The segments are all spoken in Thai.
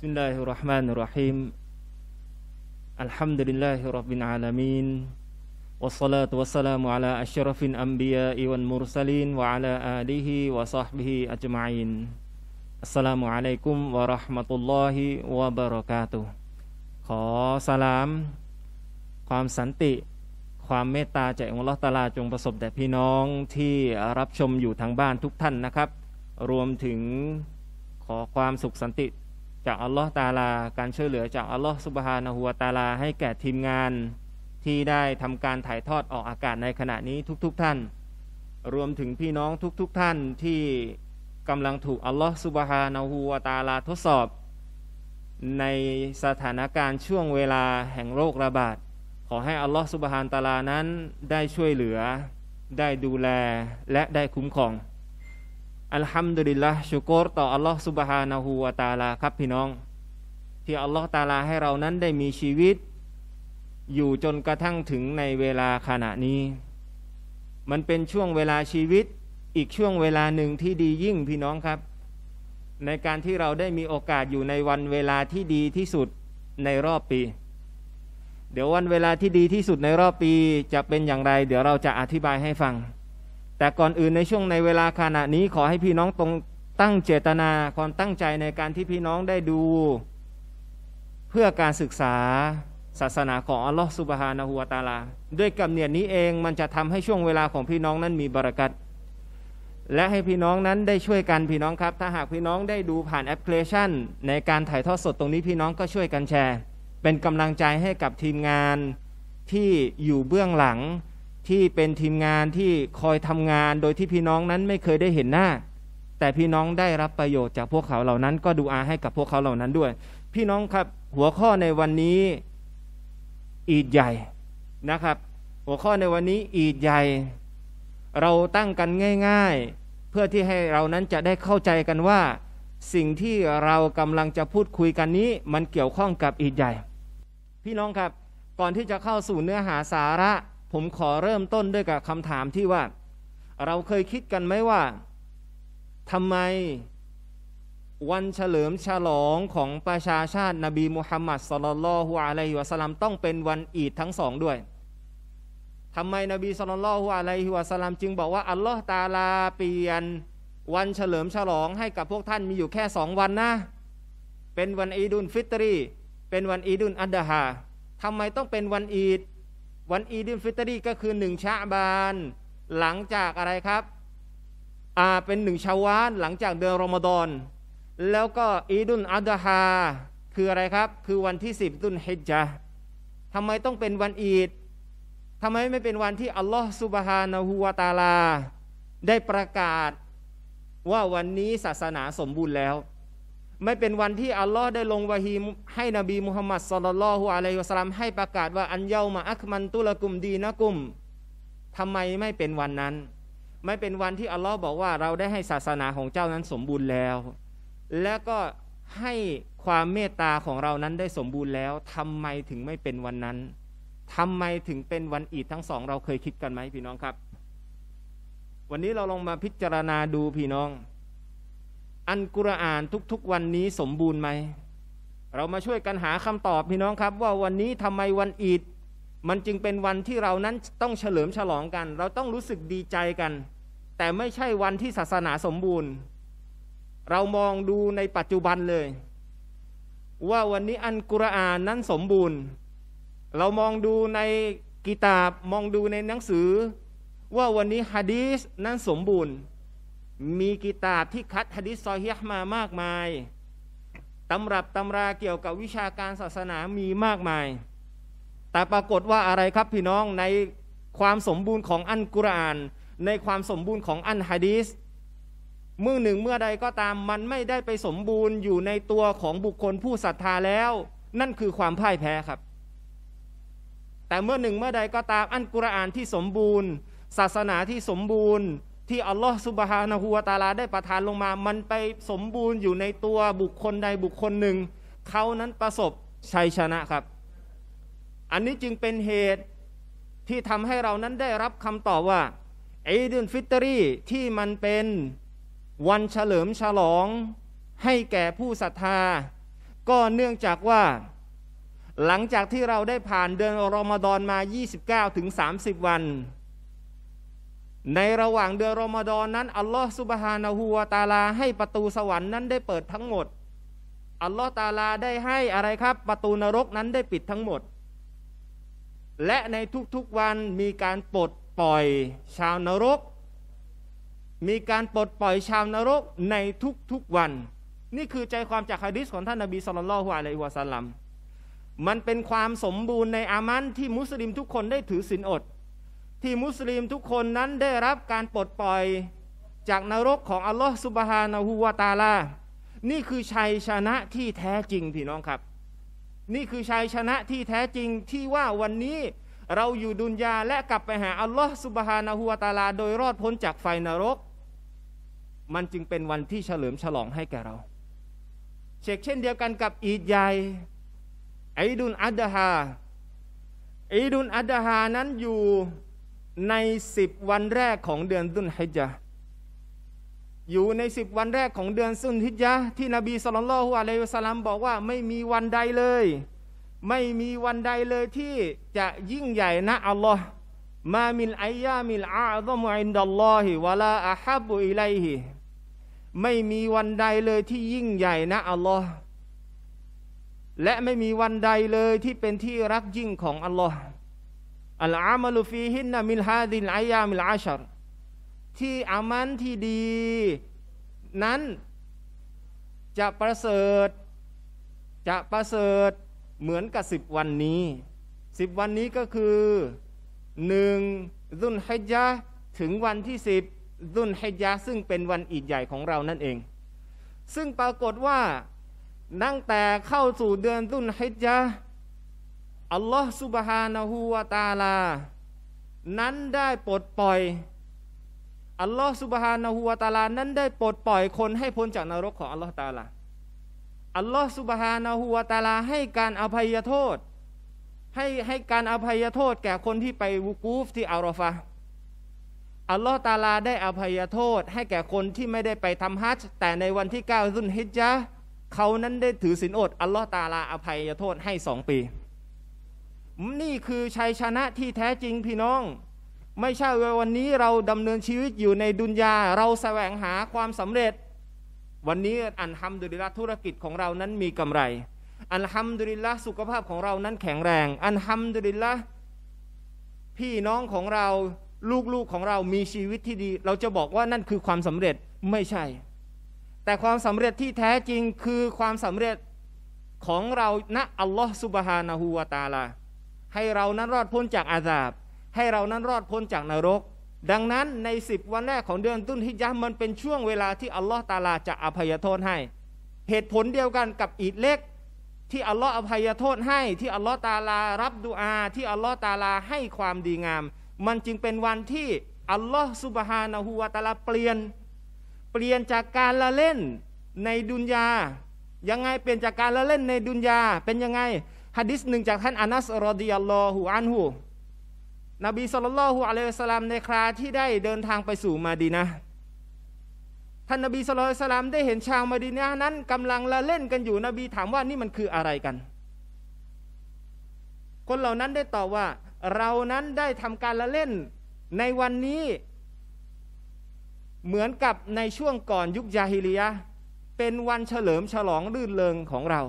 بسم الله الرحمن الرحيم الحمد لله رب العالمين والصلاة والسلام على أشرف الأنبياء والمرسلين وعلى آله وصحبه أجمعين السلام عليكم ورحمة الله وبركاته ขอสลามความสันติ ความเมตตาจากองค์ลอตาลาจงประสบแด่พี่น้องที่รับชมอยู่ทางบ้านทุกท่านนะครับ รวมถึงขอความสุขสันติจากอัลลอฮ์ตาลาการช่วยเหลือจากอัลลอฮ์สุบฮานะฮัวตาลาให้แก่ทีมงานที่ได้ทำการถ่ายทอดออกอากาศในขณะนี้ทุกๆทท่าน รวมถึงพี่น้องทุกๆทท่านที่กำลังถูกอัลลอฮ์สุบฮานะฮัวตาลาทดสอบ ในสถานการณ์ช่วงเวลาแห่งโรคระบาด ขอให้อัลลอฮ์สุบฮานตาลานั้นได้ช่วยเหลือได้ดูแลและได้คุ้มครองอัลฮัมดุลิลละชูกรต่ออัลลอฮ์ซุบฮานะฮูวาตาลาครับ พี่น้อง ที่อัลลอฮ์ตาลาให้เรานั้นได้มีชีวิต อยู่จนกระทั่งถึงในเวลาขณะนี้ มันเป็นช่วงเวลาชีวิต อีกช่วงเวลาหนึ่งที่ดียิ่ง พี่น้องครับ ในการที่เราได้มีโอกาสอยู่ในวันเวลาที่ดีที่สุด ในรอบปี เดี๋ยววันเวลาที่ดีที่สุดในรอบปี จะเป็นอย่างไร เดี๋ยวเราจะอธิบายให้ฟังแต่ก่อนอื่นในช่วงในเวลาขณะนี้ขอให้พี่น้องตรงตั้งเจตนาความตั้งใจในการที่พี่น้องได้ดู เพื่อการศึกษาศาสนาของอัลลอฮฺสุบฮานาหูวตาลา ด้วยกำเนียดนี้เองมันจะทำให้ช่วงเวลาของพี่น้องนั้นมีบรารักัตและให้พี่น้องนั้นได้ช่วยกันพี่น้องครับ ถ้าหากพี่น้องได้ดูผ่านแอปพลิเคชัน ในการถ่ายทอดสดตรงนี้พี่น้องก็ช่วยกันแชร์ เป็นกำลังใจให้กับทีมงานที่อยู่เบื้องหลังที่เป็นทีมงานที่คอยทำงานโดยที่พี่น้องนั้นไม่เคยได้เห็นหน้าแต่พี่น้องได้รับประโยชน์จากพวกเขาเหล่านั้นก็ดูอาให้กับพวกเขาเหล่านั้นด้วย พี่น้องครับหัวข้อในวันนี้อีดใหญ่นะครับ หัวข้อในวันนี้อีดใหญ่ เราตั้งกันง่าย ๆ เพื่อที่ให้เรานั้นจะได้เข้าใจกันว่า สิ่งที่เรากำลังจะพูดคุยกันนี้มันเกี่ยวข้องกับอีดใหญ่ พี่น้องครับก่อนที่จะเข้าสู่เนื้อหาสาระผมขอเริ่มต้นด้วยกับคำถามที่ว่า เราเคยคิดกันไหมว่าทำไม วันเฉลิมฉลองของประชาชาติ นบีมุฮัมมัดสลลัลฮุอะลัยฮิวะสลามต้องเป็นวันอีดทั้งสองด้วยทำไมนบีสลลัลฮุอะลัยฮิวะสลามจึงบอกว่า อัลลอฮ์ตาลา เปลี่ยน วันเฉลิมฉลองให้กับพวกท่านมีอยู่แค่สองวันนะ เป็นวันอีดุลฟิตรีเป็นวันอีดุลอัดฮาทำไมต้องเป็นวันอีดวันอีดินฟิตรีก็คือหนึ่งชาบาน หลังจากอะไรครับอ่าเป็นหนึ่งชาวานหลังจากเดือนรอมฎอนแล้วก็อีดุนอัลดฮาคืออะไรครับคือวันที่สิบตุนฮิจจ์ทำไมต้องเป็นวันอีดทำไมไม่เป็นวันที่อัลลอฮฺสุบฮานะหูวาตาลา ได้ประกาศว่าวันนี้ศาสนาสมบูรณ์แล้วไม่เป็นวันที่อัลลอฮ์ได้ลงวะฮีให้นบีมุฮัมมัดสลลัลฮุอะลัยฮิวะสลามให้ประกาศว่าอันเยามาอัคมันตุลกุมดีนะกุมทำไมไม่เป็นวันนั้น ไม่เป็นวันที่อัลลอฮ์บอกว่าเราได้ให้ศาสนาของเจ้านั้นสมบูรณ์แล้ว และก็ให้ความเมตตาของเรานั้นได้สมบูรณ์แล้วทำไมถึงไม่เป็นวันนั้นทำไมถึงเป็นวันอีดทั้งสองเราเคยคิดกันไหมพี่น้องครับ วันนี้เราลองมาพิจารณาดูพี่น้องอันกุรอานทุกๆ วันนี้สมบูรณ์ไหมเรามาช่วยกันหาคำตอบพี่น้องครับว่าวันนี้ทำไมวันอีดมันจึงเป็นวันที่เรานั้นต้องเฉลิมฉลองกัน เราต้องรู้สึกดีใจกัน แต่ไม่ใช่วันที่ศาสนาสมบูรณ์ เรามองดูในปัจจุบันเลย ว่าวันนี้อันกุรอานนั้นสมบูรณ์ เรามองดูในกิตาบมองดูในหนังสือ ว่าวันนี้ฮะดีสนั้นสมบูรณ์มีกิตาบที่คัดฮะดิษซอฮีฮ์มามากมายตำรับตำราเกี่ยวกับวิชาการศาสนา มีมากมาย แต่ปรากฏว่าอะไรครับพี่น้องในความสมบูรณ์ของอันกุรอาน ในความสมบูรณ์ของอันฮะดิษเมื่อหนึ่งเมื่อใดก็ตาม มันไม่ได้ไปสมบูรณ์อยู่ในตัวของบุคคลผู้ศรัทธาแล้ว นั่นคือความพ่ายแพ้ครับ แต่เมื่อหนึ่งเมื่อใดก็ตาม อันกุรอานที่สมบูรณ์ ศาสนาที่สมบูรณ์ที่ อัลลอฮฺสุบฮานะฮูวาตาลา ได้ประทานลงมา มันไปสมบูรณ์อยู่ในตัวบุคคล ใด บุคคลหนึ่ง เขานั้นประสบชัยชนะครับ อันนี้จึงเป็นเหตุที่ทำให้เรานั้นได้รับคำตอบว่าอีดุนฟิตรีที่มันเป็นวันเฉลิมฉลอง ให้แก่ผู้ศรัทธา ก็เนื่องจากว่า หลังจากที่เราได้ผ่านเดือนรอมฎอนมา 29-30 วันในระหว่างเดือนรอมฎอนนั้นอัลลอฮ์สุบฮานาหัวตาลาให้ประตูสวรรค์นั้นได้เปิดทั้งหมดอัลลอฮ์ตาลาได้ให้อะไรครับประตูนรกนั้นได้ปิดทั้งหมด และในทุกๆวันมีการปลดปล่อยชาวนรก มีการปลดปล่อยชาวนรกในทุกๆวัน นี่คือใจความจากฮะดิษของท่านนบีสุลต่านละฮวอะลัยฮิวสัลลัมมันเป็นความสมบูรณ์ในอามันที่มุสลิมทุกคนได้ถือศีลอดที่มุสลิมทุกคนนั้นได้รับการปลดปล่อยจากนรกของอัลลอฮฺสุบฮานาหูวาตาลา นี่คือชัยชนะที่แท้จริง พี่น้องครับ นี่คือชัยชนะที่แท้จริงที่ว่าวันนี้เราอยู่ดุนยาและกลับไปหาอัลลอฮฺสุบฮานาหูวาตาลา โดยรอดพ้นจากไฟนรก มันจึงเป็นวันที่เฉลิมฉลองให้แก่เราเชกเช่นเดียวกันกับ อีดใหญ่อีดุนอัดฮาอีดุนอัดฮานั้นอยู่ในสิบวันแรกของเดือนซุนฮิจญะอยู่ในสิบวันแรกของเดือนซุนฮิจญะที่นบีสุลต่านละฮุอะลัยฮิสลัมบอกว่า ไม่มีวันใดเลย ไม่มีวันใดเลยที่จะยิ่งใหญ่นะอัลลอฮ์มามินอายามิลอาซมุอินดัลลอฮิวะลาอาฮับุอิไลฮิ ไม่มีวันใดเลยที่ยิ่งใหญ่นะอัลลอฮ์และไม่มีวันใดเลยที่เป็นที่รักยิ่งของอัลลอฮ์อัลอามาลูฟีฮินนะมิลฮาดินอายามิลอาชรที่อามันที่ดี นั้นจะประเสริฐ จะประเสริฐเหมือนกับสิบวันนี้สิบวันนี้ก็คือหนึ่งรุ่นฮิยะถึงวันที่สิบรุ่นฮิยะซึ่งเป็นวันอีดใหญ่ของเรานั่นเอง ซึ่งปรากฏว่านั่งแต่เข้าสู่เดือนรุ่นฮิยะอัลลอฮ์สุบฮานาหูวาตาลา นั้นได้ปลดปล่อย อัลลอฮ์สุบฮานาหูวาตาลา นั้นได้ปลดปล่อยคนให้พ้นจากนรกของอัลลอฮ์ตาลา อัลลอฮ์สุบฮานาหูวาตาลาให้การอภัยโทษให้ให้การอภัยโทษแก่คนที่ไปวุกูฟที่อารอฟาอัลลอฮ์ตาลาได้อภัยโทษ ให้แก่คนที่ไม่ได้ไปทำฮัจจ์แต่ในวันที่เก้าซุนฮิจญะเขานั้นได้ถือศีลอดอัลลอฮ์ตาลาอภัยโทษให้สองปีนี่คือชัยชนะที่แท้จริงพี่น้อง ไม่ใช่ว่าวันนี้เราดำเนินชีวิตอยู่ในดุนยาเราแสวงหาความสำเร็จ วันนี้อันทำดุลิลธุรกิจของเรานั้นมีกำไร อันทำดุลิลสุขภาพของเรานั้นแข็งแรง อันทำดุลิลพี่น้องของเราลูกๆของเรา มีชีวิตที่ดี เราจะบอกว่านั่นคือความสำเร็จไม่ใช่ แต่ความสำเร็จที่แท้จริงคือความสำเร็จของเราณอัลลอฮฺสุบฮานาหูวาตาลาให้เรานั้นรอดพ้นจากอาสาบ ให้เรานั้นรอดพ้นจากนรก ดังนั้นใน10วันแรกของเดือนตุนฮิยามันเป็นช่วงเวลาที่อัลลอฮ์ตาลาจะอภัยโทษให้ เหตุผลเดียวกันกับอีดเล็ก ที่อัลลอฮ์อภัยโทษให้ที่อัลลอฮ์ตาลา รับดูอาที่อัลลอฮ์ตาลาให้ความดีงาม มันจึงเป็นวันที่อัลลอฮ์สุบฮานาหูวาตาลาเปลี่ยน เปลี่ยนจากการละเล่นในดุนยายังไงเปลี่ยนจากการละเล่นในดุนยาเป็นยังไงฮะดิษหนึ่งจากท่านอานัส รอดิยัลลอฮุอันฮูนบีสุลต่านอะลัยสลาม ในคราที่ได้เดินทางไปสู่มาดีนะ ท่านนบีสุลต่านสลามได้เห็นชาวมาดีนะนั้นกำลังละเล่นกันอยู่ นบีถามว่านี่มันคืออะไรกัน คนเหล่านั้นได้ตอบว่า เรานั้นได้ทำการละเล่น ในวันนี้เหมือนกับในช่วงก่อนยุคยาฮิลียะเป็นวันเฉลิมฉลองรื่นเริงของเรา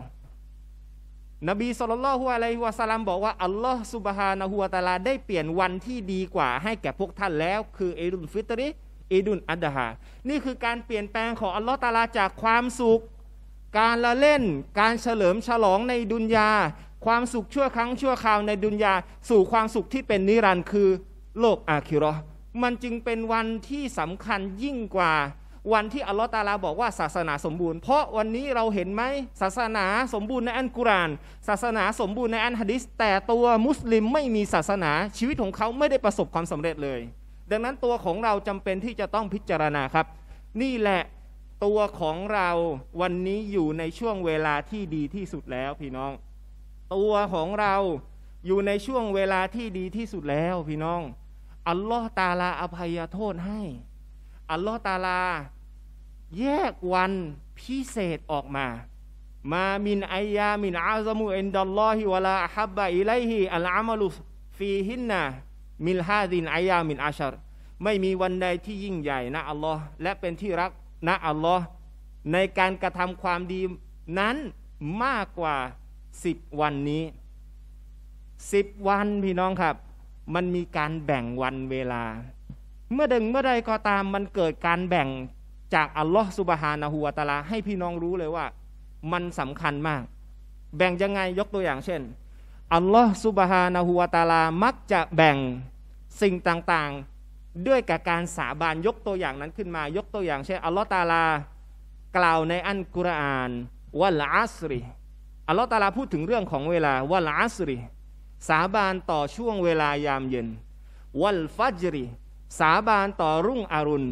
นบีสุลต่านฮุอะลฮุวัสลามบอกว่าอัลลอฮ์สุบฮานะฮุวาตาลาได้เปลี่ยนวันที่ดีกว่า ให้แก่พวกท่านแล้ว คืออิดุนฟิตริอิดุนอัดฮานี่คือการเปลี่ยนแปลงของอัลลอฮ์ตาลาจากความสุข การละเล่นการเฉลิมฉลองในดุนยาความสุขชั่วครั้งชั่วคราวในดุนยาสู่ความสุขที่เป็นนิรันดร์คือ โลกอาคิรอมันจึงเป็นวันที่สำคัญยิ่งกว่าวันที่อัลลอฮ์ตาลาบอกว่าศาสนาสมบูรณ์ เพราะวันนี้เราเห็นไหมศาสนาสมบูรณ์ในอันกุรานศาสนาสมบูรณ์ในอันฮะดิษแต่ตัวมุสลิมไม่มีศาสนาชีวิตของเขาไม่ได้ประสบความสำเร็จเลย ดังนั้นตัวของเราจำเป็นที่จะต้องพิจารณาครับ นี่แหละตัวของเราวันนี้อยู่ในช่วงเวลาที่ดีที่สุดแล้วพี่น้อง ตัวของเราอยู่ในช่วงเวลาที่ดีที่สุดแล้วพี่น้อง อัลลอฮ์ตาลาอภัยโทษให้อัลลอฮ์ตาลาแยกวันพิเศษออกมา มามินอายามินอาซมูอินดัลลอฮิวะลาฮับบะอิไลฮิอัลอามัลุฟีฮินนา มิลฮาดินอายามินอาชร ไม่มีวันใดที่ยิ่งใหญ่ นะอัลลอฮ์และเป็นที่รัก นะอัลลอฮ์ในการกระทำความดีนั้นมากกว่าสิบวันนี้สิบวันพี่น้องครับ มันมีการแบ่งวันเวลาเมื่อดึงเมื่อใดก็ตามมันเกิดการแบ่งจากอัลลอฮ์สุบฮานาหัวตาลาให้พี่น้องรู้เลยว่ามันสำคัญมาก แบ่งยังไงยกตัวอย่างเช่นอัลลอฮ์สุบฮานาหัวตาลามักจะแบ่งสิ่งต่างๆด้วยกับการสาบานยกตัวอย่างนั้นขึ้นมายกตัวอย่างเช่นอัลลอฮ์ตาลา กล่าวในอันกุรอานวะลาสรีอัลลอฮ์ตาลาพูดถึงเรื่องของเวลาวะลาสรีสาบานต่อช่วงเวลายามเย็น วัลฟัจรีสาบานต่อรุ่งอรุณ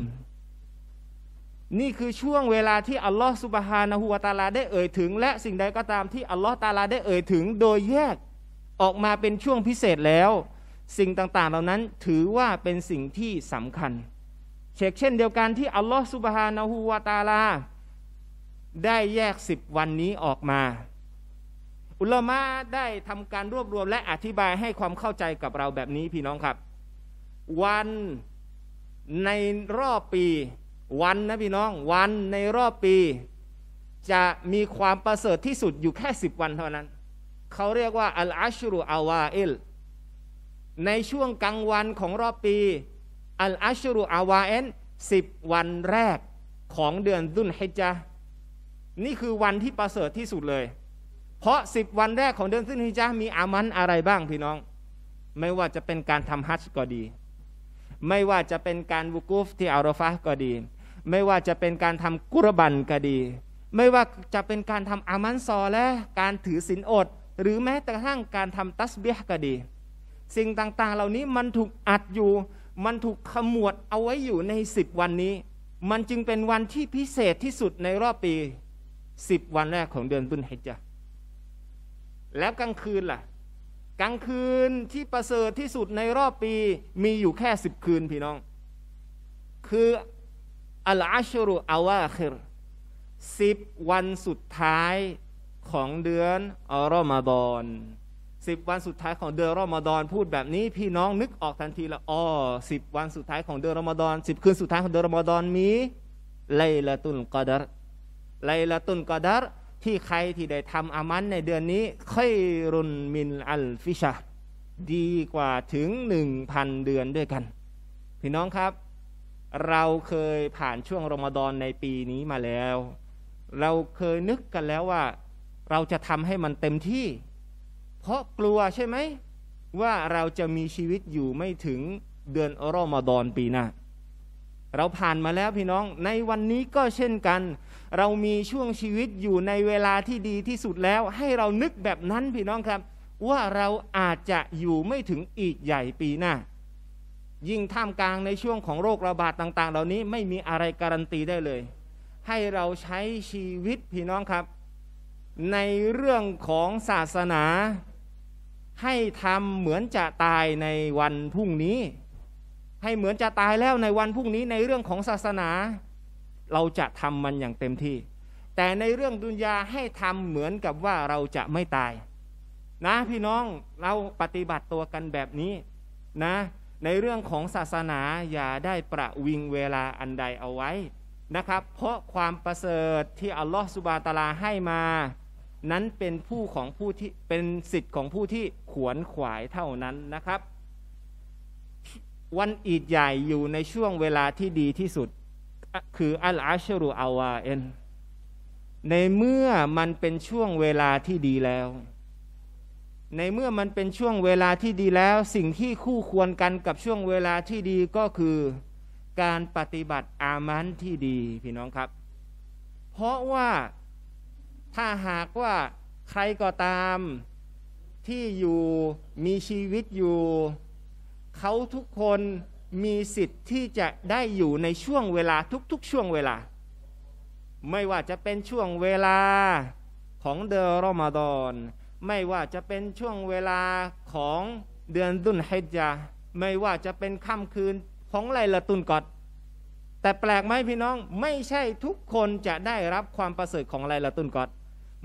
นี่คือช่วงเวลาที่อัลลอฮฺสุบฮานะฮูวาตาลาได้เอ่ยถึงและสิ่งใดก็ตามที่อัลลอฮฺตาลาได้เอ่ยถึงโดยแยกออกมาเป็นช่วงพิเศษแล้ว สิ่งต่าง ๆ เหล่านั้นถือว่าเป็นสิ่งที่สำคัญ เชเช่นเดียวกันที่อัลลอฮฺสุบฮานะฮูวาตาลาได้แยกสิบวันนี้ออกมา อุลามะได้ทำการรวบรวมและอธิบายให้ความเข้าใจกับเราแบบนี้พี่น้องครับ วันในรอบปีวันนะพี่น้อง วันในรอบปี จะมีความประเสริฐที่สุดอยู่แค่สิบวันเท่านั้น เขาเรียกว่าอัลอาชรุอาวาอิลในช่วงกลางวันของรอบปี อัลอาชรุอาวาเอนสิบวันแรกของเดือนดุนฮิจานี่คือวันที่ประเสริฐที่สุดเลย เพราะสิบวันแรกของเดือนดุนฮิจามีอามันอะไรบ้างพี่น้องไม่ว่าจะเป็นการทำฮัจจ์ก็ดีไม่ว่าจะเป็นการวุกุฟที่อารอฟะก็ดี ไม่ว่าจะเป็นการทำกุรบันก็ดี ไม่ว่าจะเป็นการทำอามันซอและการถือศีลอด หรือแม้กระทั่งการทำตัสเบียก็ดี สิ่งต่างๆ เหล่านี้มันถูกอัดอยู่ มันถูกขมวดเอาไว้อยู่ในสิบวันนี้ มันจึงเป็นวันที่พิเศษที่สุดในรอบปีสิบวันแรกของเดือนตุนฮิจจ์แล้วกลางคืนล่ะกลางคืนที่ประเสริฐที่สุดในรอบปีมีอยู่แค่สิบคืนพี่น้องคืออัลอาชรุอาวาคิรสิบวันสุดท้ายของเดือนอรอมาดอนสิบวันสุดท้ายของเดือนรอมาดอนพูดแบบนี้พี่น้องนึกออกทันทีละอ๋อสิบวันสุดท้ายของเดือนรอมาดอนสิบคืนสุดท้ายของเดือนรอมาดอนมีไลละตุนกอดารไลละตุนกอดารที่ใครที่ได้ทำอามันในเดือนนี้ค่อยรุนมินอัลฟิชาดีกว่าถึงหนึ่งพันเดือนด้วยกัน พี่น้องครับ เราเคยผ่านช่วงรมฎอนในปีนี้มาแล้ว เราเคยนึกกันแล้วว่า เราจะทำให้มันเต็มที่ เพราะกลัวใช่ไหม ว่าเราจะมีชีวิตอยู่ไม่ถึงเดือนรอมฎอนปีหน้า เราผ่านมาแล้วพี่น้องในวันนี้ก็เช่นกันเรามีช่วงชีวิตอยู่ในเวลาที่ดีที่สุดแล้ว ให้เรานึกแบบนั้นพี่น้องครับ ว่าเราอาจจะอยู่ไม่ถึงอีกใหญ่ปีหน้า ยิ่งท่ามกลางในช่วงของโรคระบาดต่าง ๆ เหล่านี้ไม่มีอะไรการันตีได้เลย ให้เราใช้ชีวิตพี่น้องครับ ในเรื่องของศาสนา ให้ทำเหมือนจะตายในวันพรุ่งนี้ ให้เหมือนจะตายแล้วในวันพรุ่งนี้ในเรื่องของศาสนาเราจะทำมันอย่างเต็มที่ แต่ในเรื่องดุนยาให้ทำเหมือนกับว่าเราจะไม่ตาย นะพี่น้องเราปฏิบัติตัวกันแบบนี้นะในเรื่องของศาสนา อย่าได้ประวิงเวลาอันใดเอาไว้นะครับ เพราะความประเสริฐที่อัลลอฮฺสุบานตาลาให้มา นั้นเป็นผู้ของผู้ที่เป็นสิทธิ์ของผู้ที่ขวนขวายเท่านั้นนะครับ วันอีดใหญ่อยู่ในช่วงเวลาที่ดีที่สุดคืออัลอาชรูอาวาเอนในเมื่อมันเป็นช่วงเวลาที่ดีแล้ว ในเมื่อมันเป็นช่วงเวลาที่ดีแล้วสิ่งที่คู่ควรกันกับช่วงเวลาที่ดีก็คือการปฏิบัติอามันที่ดีพี่น้องครับ เพราะว่าถ้าหากว่าใครก็ตามที่อยู่มีชีวิตอยู่เขาทุกคนมีสิทธิ์ที่จะได้อยู่ในช่วงเวลาทุกๆช่วงเวลา ไม่ว่าจะเป็นช่วงเวลาของเดือนรอมฎอนไม่ว่าจะเป็นช่วงเวลาของเดือนดุนฮิจาไม่ว่าจะเป็นค่ำคืนของไลละตุนกอดแต่แปลกไหมพี่น้องไม่ใช่ทุกคนจะได้รับความประเสริฐของไลละตุนกอด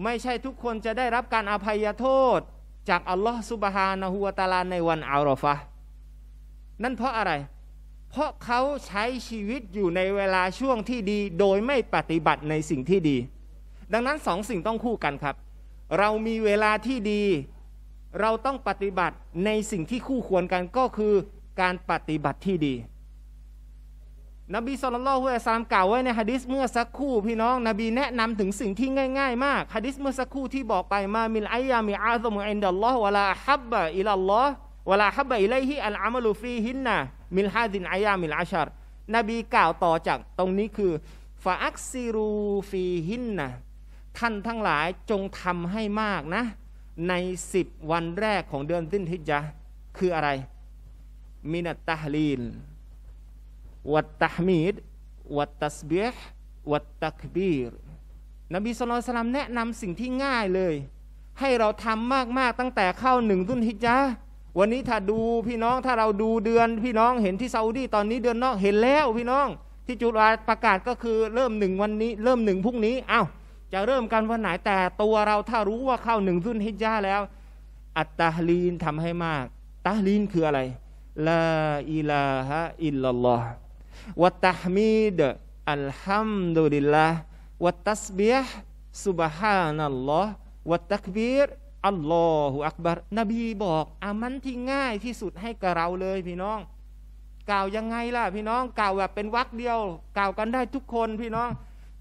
ไม่ใช่ทุกคนจะได้รับการอภัยโทษ จากอัลลอฮฺสุบฮานะฮูวะตาลาในวันอัลรอฟะนั่นเพราะอะไรเพราะเขาใช้ชีวิตอยู่ในเวลาช่วงที่ดี โดยไม่ปฏิบัติในสิ่งที่ดี ดังนั้นสองสิ่งต้องคู่กันครับ เรามีเวลาที่ดี เราต้องปฏิบัติในสิ่งที่คู่ควรกันก็คือการปฏิบัติที่ดี นบีสุลต่านละฮุอะซามกล่าวไว้ในฮะดิษเมื่อสักครู่พี่น้อง นบีแนะนำถึงสิ่งที่ง่ายๆมากฮะดิษเมื่อสักครู่ที่บอกไปมามิลอายามิอาซมุอินดัลลอฮ์วะลาฮับบะอิลลอฮ์วะลาฮับบะอิไลฮิอัลอามลูฟีฮินนะมิลฮาดินอายามิลอาชารนบีกล่าวต่อจากตรงนี้คือฟาอักซิรูฟีหินนะท่านทั้งหลายจงทำให้มากนะ ในสิบวันแรกของเดือนสิ้นทิจยะคืออะไร มินัตตาลีนวัตตามีด วัตตัสเบห์วัตตักบีรนบีสุลต่านแนะนำสิ่งที่ง่ายเลย ให้เราทำมาก ๆ ตั้งแต่เข้าหนึ่งทุนฮิจาวันนี้ถ้าดูพี่น้องถ้าเราดูเดือนพี่น้องเห็นที่ซาอุดี ตอนนี้เดือนนอกเห็นแล้วพี่น้อง ที่จุฬาประกาศก็คือเริ่มหนึ่งวันนี้ เริ่มหนึ่งพรุ่งนี้อา้าวจะเริ่มกันวันไหน แต่ตัวเราถ้ารู้ว่าเข้าหนึ่งซุนฮิจาแล้ว อัตตาลีนทำให้มากตาลีนคืออะไรลาอิลาฮะอิลลัลลอฮ์วัตตามีดอัลฮัมดุลิลลาห์วัตตัสบีฮ์ซุบฮานัลลอฮ์วัตตักบีรอัลลอฮฺอักบารนบีบอกอามันที่ง่ายที่สุดให้กับเราเลยพี่น้องกล่าวยังไงล่ะ พี่น้องกล่าวแบบเป็นวักเดียวกล่าวกันได้ทุกคนพี่น้อง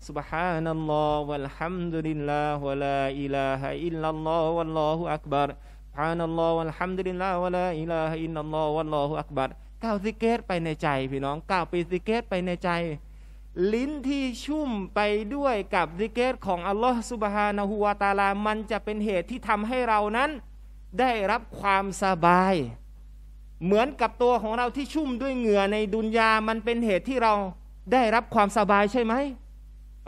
سبحان الله والحمد لله ولا إله إلا الله والله أكبر س ب ح ا ล الله والحمد لله ولا إله إلا الله والله أكبر กล่าวซิกเกตไปในใจ พี่น้องกล่าวปีซิกเกตไปในใจลิ้นที่ชุ่มไปด้วยกับริเกตของอัลลอฮฺสุบฮานาหูวตาลามันจะเป็นเหตุที่ทำให้เรานั้นได้รับความสบาย เหมือนกับตัวของเราที่ชุ่มด้วยเหงื่อในดุนยามันเป็นเหตุที่เราได้รับความสบายใช่ไหม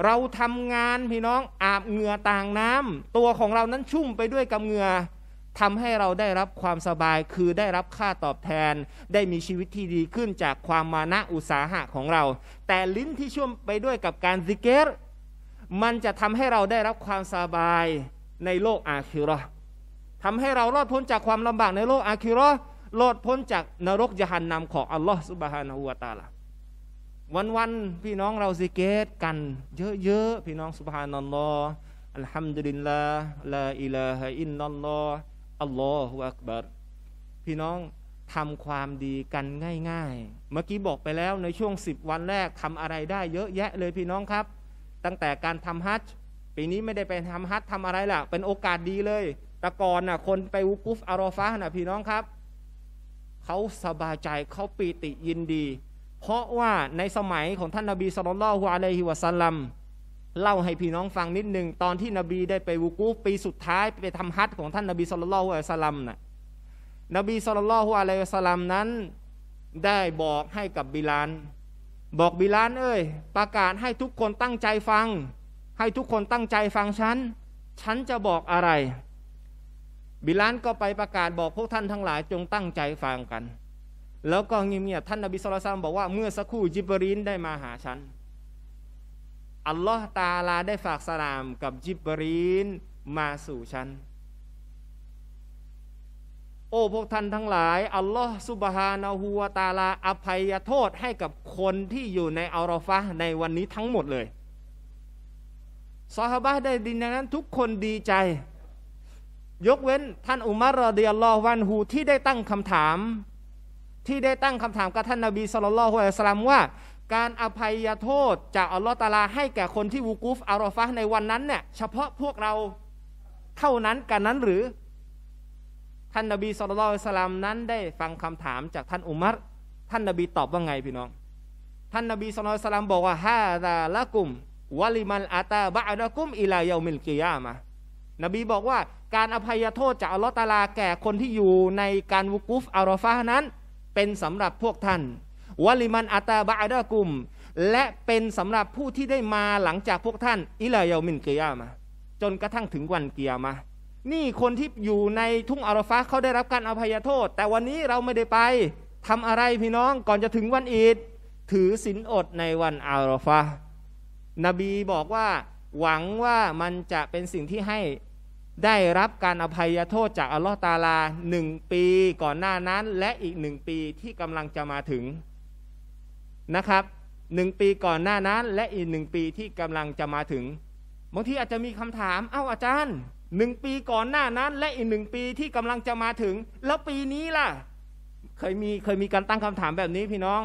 เราทำงานพี่น้องอาบเหงื่อต่างน้ำตัวของเรานั้นชุ่มไปด้วยกับเหงื่อทำให้เราได้รับความสบายคือได้รับค่าตอบแทนได้มีชีวิตที่ดีขึ้นจากความมานะอุตสาหะของเรา แต่ลิ้นที่ช่่มไปด้วยกับการซิเกตมันจะทำให้เราได้รับความสบายในโลกอาคิรอทำให้เรารอดพ้นจากความลำบากในโลกอาคิรอรอดพ้นจากนรกยหันนำของอัลลอฮฺสุบฮานาหัวาตาละวันวันพี่น้องเราสิเกตกัน เยอะๆพี่น้องสุบฮานัลลอฮฺอัลฮัมดุลิลลาห์ลาอิลาฮะอินนัลลอฮฺอัลลอฮฺอักบารพี่น้องทำความดีกันง่าย ๆ เมื่อกี้บอกไปแล้วในช่วงสิบวันแรกทำอะไรได้เยอะแยะเลยพี่น้องครับ ตั้งแต่การทำฮัจ์ปีนี้ไม่ได้ไปทำฮัจจ์ทำอะไรล่ะ เป็นโอกาสดีเลยแต่ก่อนน่ะคนไปอุกุฟอารอฟะนะ่ะพี่น้องครับ เขาสบายใจเขาปีติยินดี เพราะว่าในสมัยของท่านนาบีสุลต่านละฮุอะลัยฮิวะซัลลัมเล่าให้พี่น้องฟังนิดหนึ่งตอนที่นบีได้ไปวูกูฟปีสุดท้ายไปทำฮัทของท่านนบีสุลต่านละฮุอะสลัมนะ่ะนบีสุลต่านละฮุอะลสลัมนั้นได้บอกให้กับบิลาน บอกบิลานเอ้ยประกาศให้ทุกคนตั้งใจฟัง ให้ทุกคนตั้งใจฟังฉันฉันจะบอกอะไรบิลานก็ไปประกาศบอกพวกท่านทั้งหลายจงตั้งใจฟังกัน แล้วก็เงียบๆท่านนบีสุลต่านบอกว่าเมื่อสักครู่จิบรีนได้มาหาฉันอัลลอฮ์ตาลาได้ฝากสลามกับจิบรีนมาสู่ฉันโอ้พวกท่านทั้งหลาย อัลลอฮ์สุบฮานาหัวตาลาอภัยโทษให้กับคนที่อยู่ในอัลฟะในวันนี้ทั้งหมดเลยซอฮาบะได้ดินนั้นทุกคนดีใจ ยกเว้นท่านอุมารรอเดียลลอวันฮูที่ได้ตั้งคำถาม ที่ได้ตั้งคำถามกับท่านนาบีสุลต่านละฮุอัลสลามว่าการอภัยโทษจากอัลลอฮฺตาลาให้แก่คนที่วูกูฟอารอฟะในวันนั้นเนี่ยเฉพาะพวกเราเท่านั้นกันนั้นหรือ ท่านนบีสุลต่านสลามนั้นได้ฟังคำถามจากท่านอุมัรท่านนบีตอบว่าไงพี่น้อง ท่านนบีสุลต่านสลามบอกว่าฮาดาละกุมวะลิมันอาตาบะอัลกุมอิลายามิลกิยามะนบีบอกว่าการอภัยโทษจากอัลลอฮฺตาลาแก่คนที่อยู่ในการวูกูฟอารอฟะนั้น เป็นสำหรับพวกท่านวลิมันอัตาบะดะกุม และเป็นสำหรับผู้ที่ได้มาหลังจากพวกท่านอิลายามินเกียมาจนกระทั่งถึงวันเกียมา นี่คนที่อยู่ในทุ่งอารฟะเขาได้รับการอภัยโทษ แต่วันนี้เราไม่ได้ไป ทำอะไรพี่น้องก่อนจะถึงวันอีดถือศีลอดในวันอารฟะนบีบอกว่าหวังว่ามันจะเป็นสิ่งที่ให้ได้รับการอภัยโทษจากอัลลอฮ์ตาลาหนึ่งปีก่อนหน้านั้นและอีกหนึ่งปีที่กำลังจะมาถึงนะครับหนึ่งปีก่อนหน้านั้นและอีกหนึ่งปีที่กำลังจะมาถึงบางทีอาจจะมีคำถามเอ้าอาจารย์หนึ่งปีก่อนหน้านั้น และอีกหนึ่งปีที่กำลังจะมาถึง แล้วปีนี้ล่ะ เคยมีเคยมีการตั้งคำถามแบบนี้พี่น้อง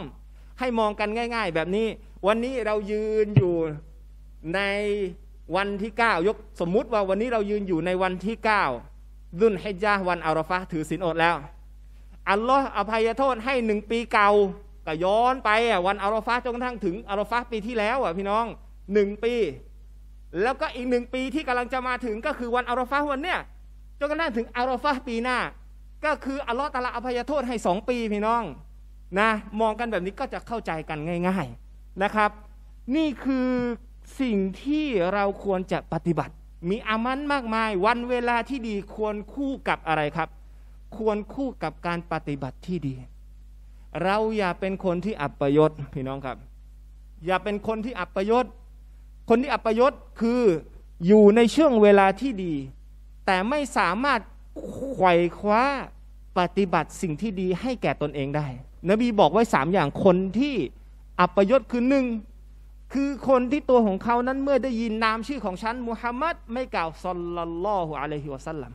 ให้มองกันง่าย ๆ แบบนี้ วันนี้เรายืนอยู่ในวันที่9ยกสมมุติว่าวันนี้เรายืนอยู่ในวันที่9รุ่นฮิจยาวันอาราฟะถือศีลอดแล้ว อัลลอฮ์อภัยโทษให้หนึ่งปีเก่าต่ย้อนไปอ่ะวันอารอฟาจนกระทั่งถึงอารอฟาปีที่แล้วอ่ะพี่น้องหนึ่งปี แล้วก็อีกหนึ่งปีที่กำลังจะมาถึงก็คือวันอารอฟาวันเนี้ยจนกระทั่งถึงอารอฟาปีหน้า ก็คืออัลลอฮ์ตาลาอภัยโทษให้สองปีพี่น้องนะมองกันแบบนี้ก็จะเข้าใจกันง่ายๆนะครับ นี่คือสิ่งที่เราควรจะปฏิบัติ มีอามันมากมาย วันเวลาที่ดีควรคู่กับอะไรครับ ควรคู่กับการปฏิบัติที่ดีเราอย่าเป็นคนที่อับประยศพี่น้องครับ อย่าเป็นคนที่อับประยศคนที่อับประยศคืออยู่ในช่วงเวลาที่ดี แต่ไม่สามารถไขว่คว้าปฏิบัติสิ่งที่ดีให้แก่ตนเองได้นบีบอกไว้สามอย่างคนที่อับประยศคือหนึ่ง คือคนที่ตัวของเขานั้นเมื่อได้ยินนามชื่อของฉันมุฮัมมัดไม่กล่าวซอลลัลลอฮุอะลัยฮิวะสัลลัม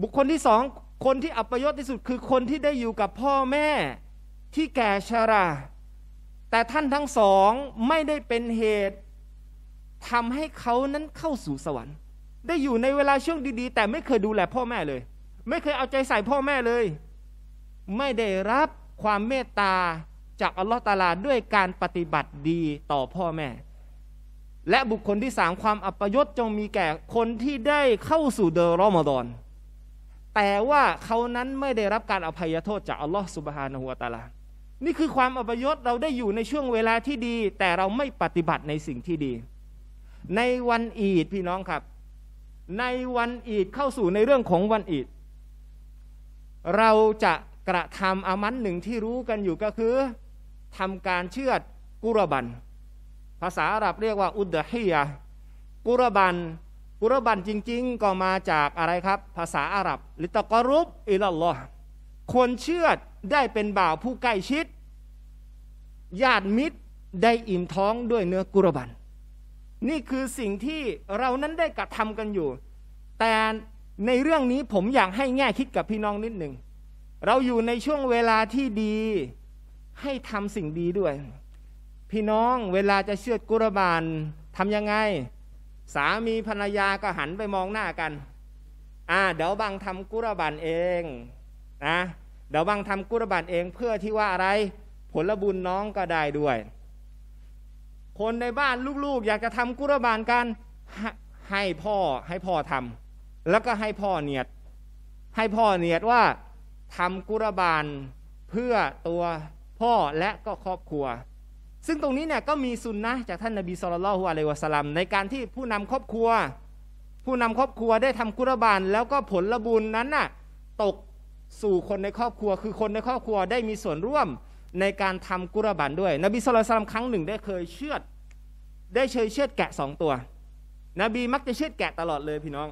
บุคคลที่สองคนที่อัปยศที่สุดคือคนที่ได้อยู่กับพ่อแม่ที่แก่ชรา แต่ท่านทั้งสองไม่ได้เป็นเหตุทำให้เขานั้นเข้าสู่สวรรค์ ได้อยู่ในเวลาช่วงดี ๆ แต่ไม่เคยดูแลพ่อแม่เลย ไม่เคยเอาใจใส่พ่อแม่เลย ไม่ได้รับความเมตตาจากอัลลอฮฺตาลาด้วยการปฏิบัติดีต่อพ่อแม่ และบุคคลที่สามความอัปยศจงมีแก่คนที่ได้เข้าสู่เดอรอมฎอนแต่ว่าเขานั้นไม่ได้รับการอภัยโทษจากอัลลอฮ์สุบฮานาฮุวาตาลา นี่คือความอัปยศเราได้อยู่ในช่วงเวลาที่ดี แต่เราไม่ปฏิบัติในสิ่งที่ดี ในวันอีดพี่น้องครับ ในวันอีดเข้าสู่ในเรื่องของวันอีดเราจะกระทำอามันหนึ่งที่รู้กันอยู่ก็คือทำการเชือดกุรบันภาษาอาหรับเรียกว่าอุดฮียกุรบันกุรบันจริงๆ ก็มาจากอะไรครับ ภาษาอาหรับลิตกรุบอิลลอฮคนเชื่อได้เป็นบ่าวผู้ใกล้ชิด ญาติมิตรได้อิ่มท้องด้วยเนื้อกุรบันนี่คือสิ่งที่เรานั้นได้กระทำกันอยู่ แต่ในเรื่องนี้ผมอยากให้แง่คิดกับพี่น้องนิดหนึ่งเราอยู่ในช่วงเวลาที่ดีให้ทำสิ่งดีด้วย พี่น้องเวลาจะเชื่อกุรบานทำยังไงสามีภรรยาก็หันไปมองหน้ากัน อ่า เดี๋ยวบังทำกุรบันเองนะ เดี๋ยวบังทำกุรบันเองเพื่อที่ว่าอะไร ผลบุญน้องก็ได้ด้วย คนในบ้านลูกๆ อยากจะทำกุรบานกัน ให้พ่อให้พ่อทำ แล้วก็ให้พ่อเนียดให้พ่อเนียดว่าทำกุรบานเพื่อตัวพ่อและก็ครอบครัวซึ่งตรงนี้เนี่ยก็มีสุนนะจากท่านนบีสุลต่านฮุอะลัยวะสลัมในการที่ผู้นำครอบครัว ผู้นำครอบครัวได้ทำกุรบานแล้วก็ผลละบุญนั้นน่ะตกสู่คนในครอบครัว คือคนในครอบครัวได้มีส่วนร่วมในการทำกุรบานด้วย นบีสุลต่านครั้งหนึ่งได้เคยเชือดได้เคยเชือดแกะสองตัว นบีมักจะเชือดแกะตลอดเลยพี่น้อง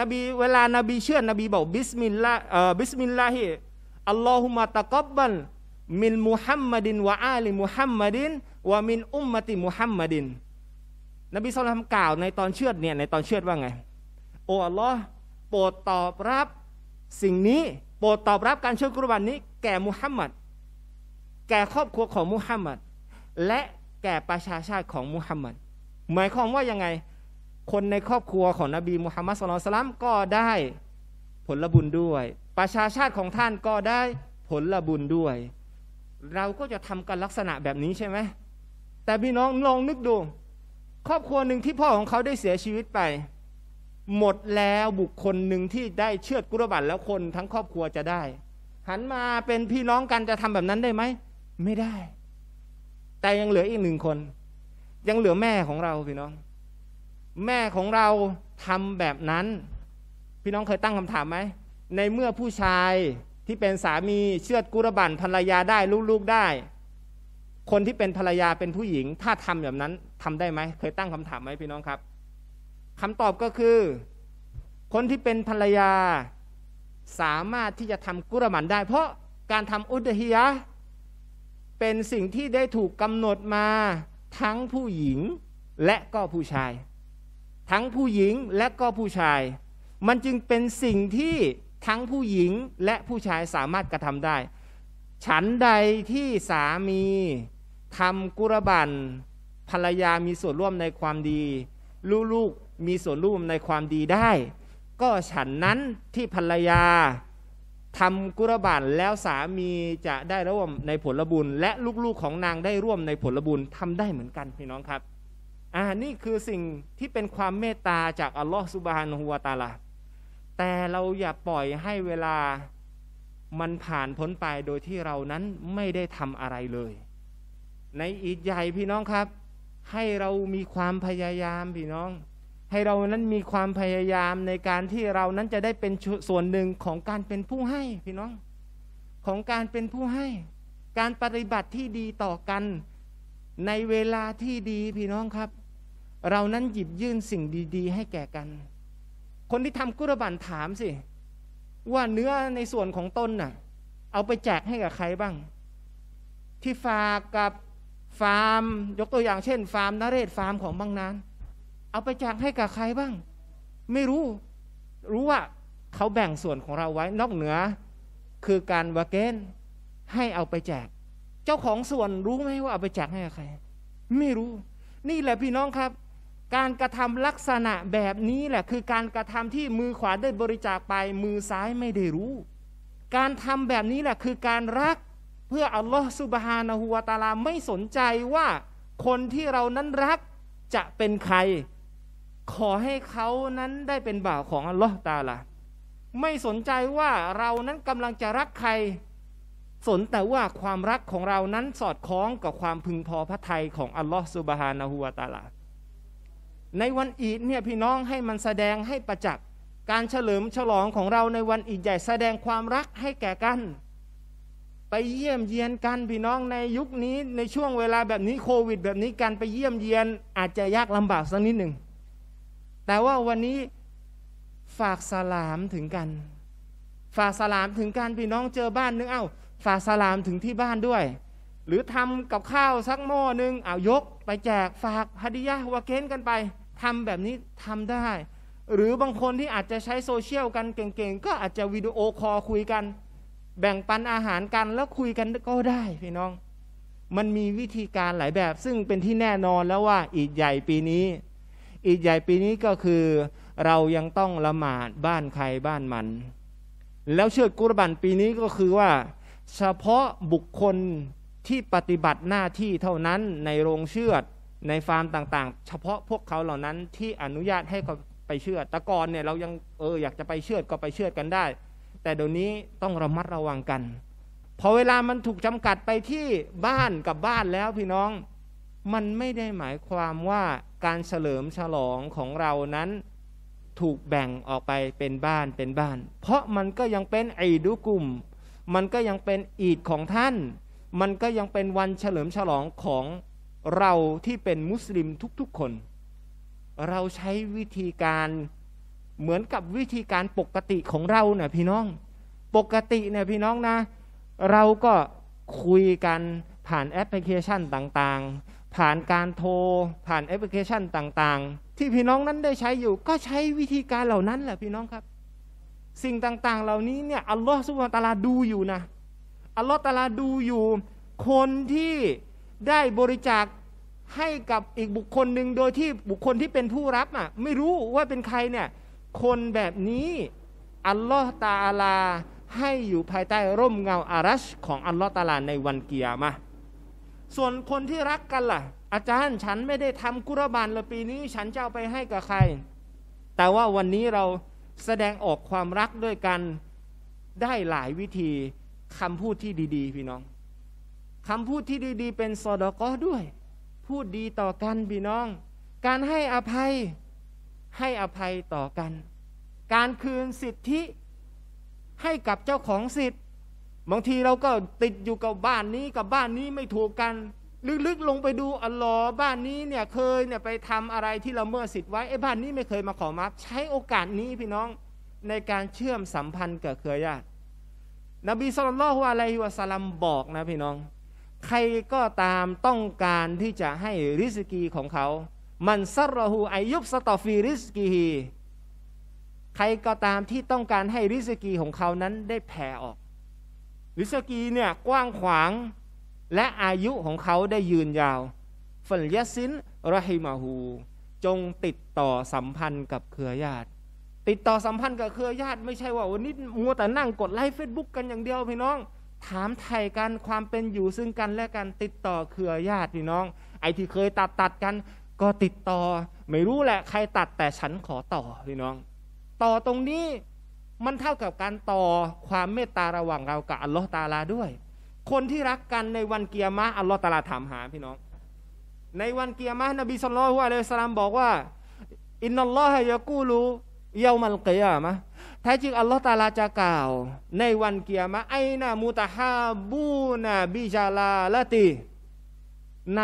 นบีเวลานาบีเชือดนบีบอกบิสมิลลาบิสมิลลาฮิอัลลอฮุมะตะกอบบัลมินมุฮัมมัดินวะอาลีมุฮัมมัดินวะมินอุมมติมุฮัมมัดินนบีสุลต่านกล่าวในตอนเชือดเนี่ยในตอนเชือดว่าไงโอ้อัลลอฮ์โปรดตอบรับสิ่งนี้ โปรดตอบรับการเชื่อกุรบานนี้ แก่มุฮัมมัดแก่ครอบครัวของมุฮัมมัดและแก่ประชาชาติของมุฮัมมัดหมายความว่ายังไงคนในครอบครัวของนบีมุฮัมมัดสุลตัลลัมก็ได้ผลบุญด้วย ประชาชาติของท่านก็ได้ผลบุญด้วยเราก็จะทำกันลักษณะแบบนี้ใช่ไหม แต่พี่น้องลองนึกดู ครอบครัวหนึ่งที่พ่อของเขาได้เสียชีวิตไป หมดแล้วบุคคลหนึ่งที่ได้เชือกุรบัตแล้วคนทั้งครอบครัวจะได้ หันมาเป็นพี่น้องกันจะทำแบบนั้นได้ไหมไม่ได้ แต่ยังเหลืออีกหนึ่งคน ยังเหลือแม่ของเราพี่น้อง แม่ของเราทำแบบนั้น พี่น้องเคยตั้งคำถามไหมในเมื่อผู้ชายที่เป็นสามีเชื่อดกุรบันภรรยาได้ลูกๆได้ คนที่เป็นภรรยาเป็นผู้หญิง ถ้าทำแบบนั้นทำได้ไหม เคยตั้งคำถามไหมพี่น้องครับ คำตอบก็คือ คนที่เป็นภรรยา สามารถที่จะทำกุรบันได้เพราะการทำอุตหิยะเป็นสิ่งที่ได้ถูกกำหนดมาทั้งผู้หญิงและก็ผู้ชาย ทั้งผู้หญิงและก็ผู้ชาย มันจึงเป็นสิ่งที่ทั้งผู้หญิงและผู้ชายสามารถกระทำได้ ฉันใดที่สามีทำกุรบันภรรยา มีส่วนร่วมในความดี ลูกๆมีส่วนร่วมในความดีได้ ก็ฉันนั้นที่ภรรยาทำกุรบันแล้วสามีจะได้ร่วมในผลบุญและลูกๆของนางได้ร่วมในผลบุญทำได้เหมือนกันพี่น้องครับอ่านี่คือสิ่งที่เป็นความเมตตาจากอัลลอฮฺสุบฮานะฮูวาตาลาแต่เราอย่าปล่อยให้เวลามันผ่านพ้นไปโดยที่เรานั้นไม่ได้ทำอะไรเลย ในอีกใหญ่พี่น้องครับ ให้เรามีความพยายามพี่น้อง ให้เรานั้นมีความพยายามในการที่เรานั้นจะได้เป็นส่วนหนึ่งของการเป็นผู้ให้พี่น้อง ของการเป็นผู้ให้ การปฏิบัติที่ดีต่อกัน ในเวลาที่ดีพี่น้องครับ เรานั้นหยิบยื่นสิ่งดี ๆ ให้แก่กันคนที่ทำกุรบันถามสิ ว่าเนื้อในส่วนของต้นน่ะ เอาไปแจกให้กับใครบ้าง ที่ฝากกับฟาร์ม ยกตัวอย่าง เช่น ฟาร์มนเรศฟาร์มของบางนานเอาไปแจกให้กับใครบ้าง ไม่รู้ รู้ว่าเขาแบ่งส่วนของเราไว้ นอกเหนือ คือการวาเกนให้เอาไปแจก เจ้าของส่วนรู้ไหมว่าเอาไปแจกให้กับใคร ไม่รู้ นี่แหละพี่น้องครับการกระทำลักษณะแบบนี้แหละคือการกระทำที่มือขวาได้บริจาคไปมือซ้ายไม่ได้รู้ การทำแบบนี้แหละคือการรักเพื่ออัลลอฮฺสุบฮานะฮูวาตาลาไม่สนใจว่าคนที่เรานั้นรักจะเป็นใคร ขอให้เขานั้นได้เป็นบ่าวของอัลลอฮฺตาลาไม่สนใจว่าเรานั้นกำลังจะรักใคร สนแต่ว่าความรักของเรานั้นสอดคล้องกับความพึงพอพระทัยของอัลลอฮฺสุบฮานะฮูวาตาลาในวันอีดเนี่ยพี่น้องให้มันแสดงให้ประจักษ์การเฉลิมฉลองของเราในวันอีดใหญ่แสดงความรักให้แก่กัน ไปเยี่ยมเยียนกันพี่น้องในยุคนี้ในช่วงเวลาแบบนี้โควิด แบบนี้การไปเยี่ยมเยียนอาจจะยากลำบากสักนิดหนึ่งแต่ว่าวันนี้ฝากสลามถึงกัน ฝากสลามถึงกันพี่น้องเจอบ้านนึงเอา้าฝากสลามถึงที่บ้านด้วย หรือทำกับข้าวสักหม้อนึงเอายก ไปแจกฝากฮัดียะวะเก้นกันไปทำแบบนี้ทำได้ หรือบางคนที่อาจจะใช้โซเชียลกันเก่งๆก็อาจจะวิดีโอคอลคุยกัน แบ่งปันอาหารกันแล้วคุยกันก็ได้พี่น้อง มันมีวิธีการหลายแบบซึ่งเป็นที่แน่นอนแล้วว่าอีดใหญ่ปีนี้ อีดใหญ่ปีนี้ก็คือเรายังต้องละหมาดบ้านใครบ้านมัน แล้วเชือดกุรบันปีนี้ก็คือว่าเฉพาะบุคคลที่ปฏิบัติหน้าที่เท่านั้นในโรงเชือดในฟาร์มต่างๆ เฉพาะพวกเขาเหล่านั้นที่อนุญาตให้เขาไปเชื่อตะกอนเนี่ยเรายังเอออยากจะไปเชื่อก็ไปเชื่อกันได้ แต่เดี๋ยวนี้ต้องระมัดระวังกัน พอเวลามันถูกจำกัดไปที่บ้านกับบ้านแล้วพี่น้องมันไม่ได้หมายความว่าการเฉลิมฉลองของเรานั้นถูกแบ่งออกไปเป็นบ้านเป็นบ้าน เพราะมันก็ยังเป็นไอดุกุมมันก็ยังเป็นอีดของท่าน มันก็ยังเป็นวันเฉลิมฉลองของเราที่เป็นมุสลิมทุกๆคน เราใช้วิธีการเหมือนกับวิธีการปกติของเราเนะพี่น้องปกติเนะพี่น้องนะ เราก็คุยกันผ่านแอปพลิเคชันต่าง ๆ ผ่านการโทร ผ่านแอปพลิเคชันต่าง ๆ ที่พี่น้องนั้นได้ใช้อยู่ ก็ใช้วิธีการเหล่านั้นแหละพี่น้องครับ สิ่งต่าง ๆ เหล่านี้เนี่ยอัลลอฮฺสุบฮฺตาลาดูอยู่นะ อัลลอฮฺตาลาดูอยู่ คนที่ได้บริจาคให้กับอีกบุคคลหนึ่งโดยที่บุคคลที่เป็นผู้รับอ่ะไม่รู้ว่าเป็นใครเนี่ยคนแบบนี้อัลลอฮ์ตาลา ให้อยู่ภายใต้ร่มเงาอารัช ของอัลลอฮ์ตาลาในวันเกียร์มาส่วนคนที่รักกันล่ะ อาจารย์ฉันไม่ได้ทำกุรบานละปีนี้ฉันจะเอาไปให้กับใคร แต่ว่าวันนี้เราแสดงออกความรักด้วยกันได้หลายวิธีคำพูดที่ดีๆ พี่น้องคำพูดที่ดี ๆ เป็นสอดกอด้วย พูดดีต่อกันพี่น้อง การให้อภัย ให้อภัยต่อกัน การคืนสิทธิ ให้กับเจ้าของสิทธิ์บางทีเราก็ติดอยู่กับบ้านนี้กับบ้านนี้ไม่ถูกกัน ลึก ๆ ลงไปดูอ๋ลอบ้านนี้เนี่ยเคยเนี่ยไปทำอะไรที่เราเมื่อสิทธิ์ไว้ไอ้บ้านนี้ไม่เคยมาขอมาใช้โอกาสนี้พี่น้องในการเชื่อมสัมพันธ์กับเครือญาติ นบีสุลต่านละฮ์อะลรฮิวะสัลลัมบอกนะพี่น้องใครก็ตามต้องการที่จะให้ริสกีของเขา มันซัรหูอายุบสตอฟีริสกีใครก็ตามที่ต้องการให้ริสกีของเขานั้นได้แผ่ออก ริสกีเนี่ยกว้างขวางและอายุของเขาได้ยืนยาวฟัลยสินรหิมาหูจงติดต่อสัมพันธ์กับเครือญาติ ติดต่อสัมพันธ์กับเครือญาติ ไม่ใช่ว่าวันนี้มัวแต่นั่งกดไลฟ์เฟซบุ๊กกันอย่างเดียวพี่น้องถามไถ่กันความเป็นอยู่ซึ่งกันและกันติดต่อเครือญาติพี่น้อง ไอ้ที่เคยตัดตัดกันก็ติดต่อ ไม่รู้แหละใครตัดแต่ฉันขอต่อ พี่น้อง ต่อตรงนี้มันเท่ากับการต่อความเมตตาระหว่างเรากับ อัลลอฮ์ตาลาด้วย คนที่รักกันในวันเกียร์มะอัลลอฮ์ตาลาถามหา พี่น้อง ในวันเกียร์มะนบีสุลต่านอะลัยฮิสลามบอกว่า อินนัลลอฮะยะกูลูเยามัลกิยามะแท้จริงอัลลอฮฺตาลาจะกล่าว ในวันเกียรมาไอนามูตฮาบูนาบิจาลาละตีไหน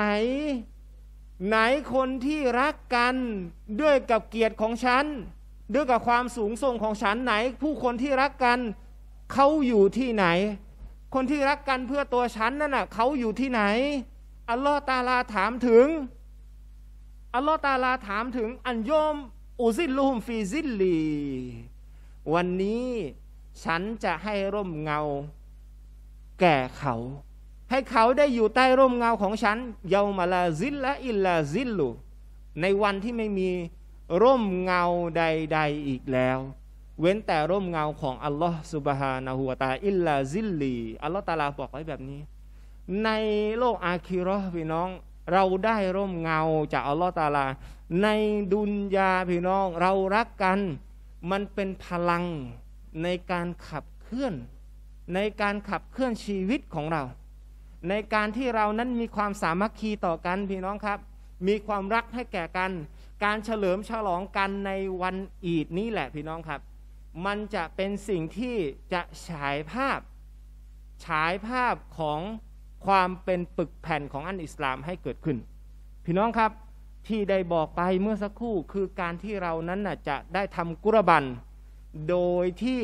ไหนคนที่รักกันด้วยกับเกียรติของฉัน ด้วยกับความสูงส่งของฉันไหน ผู้คนที่รักกันเขาอยู่ที่ไหน คนที่รักกันเพื่อตัวฉันนั่นน่ะเขาอยู่ที่ไหน อัลลอฮฺตาลาถามถึง อัลลอฮฺตาลาถามถึงอันโยมอุซิลลุมฟีซิลลีวันนี้ฉันจะให้ร่มเงา แก่เขา ให้เขาได้อยู่ใต้ร่มเงาของฉันเยามาลาซิลละอิลลาซิลลูในวันที่ไม่มีร่มเงาใด ๆอีกแล้ว เว้นแต่ร่มเงาของอัลลอฮ์สุบฮานะฮุวตาอิลลาซิลลีอัลลอฮ์ตาลาบอกไว้แบบนี้ ในโลกอาคิรอพี่น้อง เราได้ร่มเงา จากอัลลอฮ์ตาลาในดุนยาพี่น้อง เรารักกันมันเป็นพลังในการขับเคลื่อน ในการขับเคลื่อนชีวิตของเรา ในการที่เรานั้นมีความสามัคคีต่อกันพี่น้องครับ มีความรักให้แก่กัน การเฉลิมฉลองกันในวันอีดนี้แหละพี่น้องครับ มันจะเป็นสิ่งที่จะฉายภาพฉายภาพของความเป็นปึกแผ่นของอันอิสลามให้เกิดขึ้น พี่น้องครับที่ได้บอกไปเมื่อสักครู่คือการที่เรานั้นจะได้ทำกุรบันโดยที่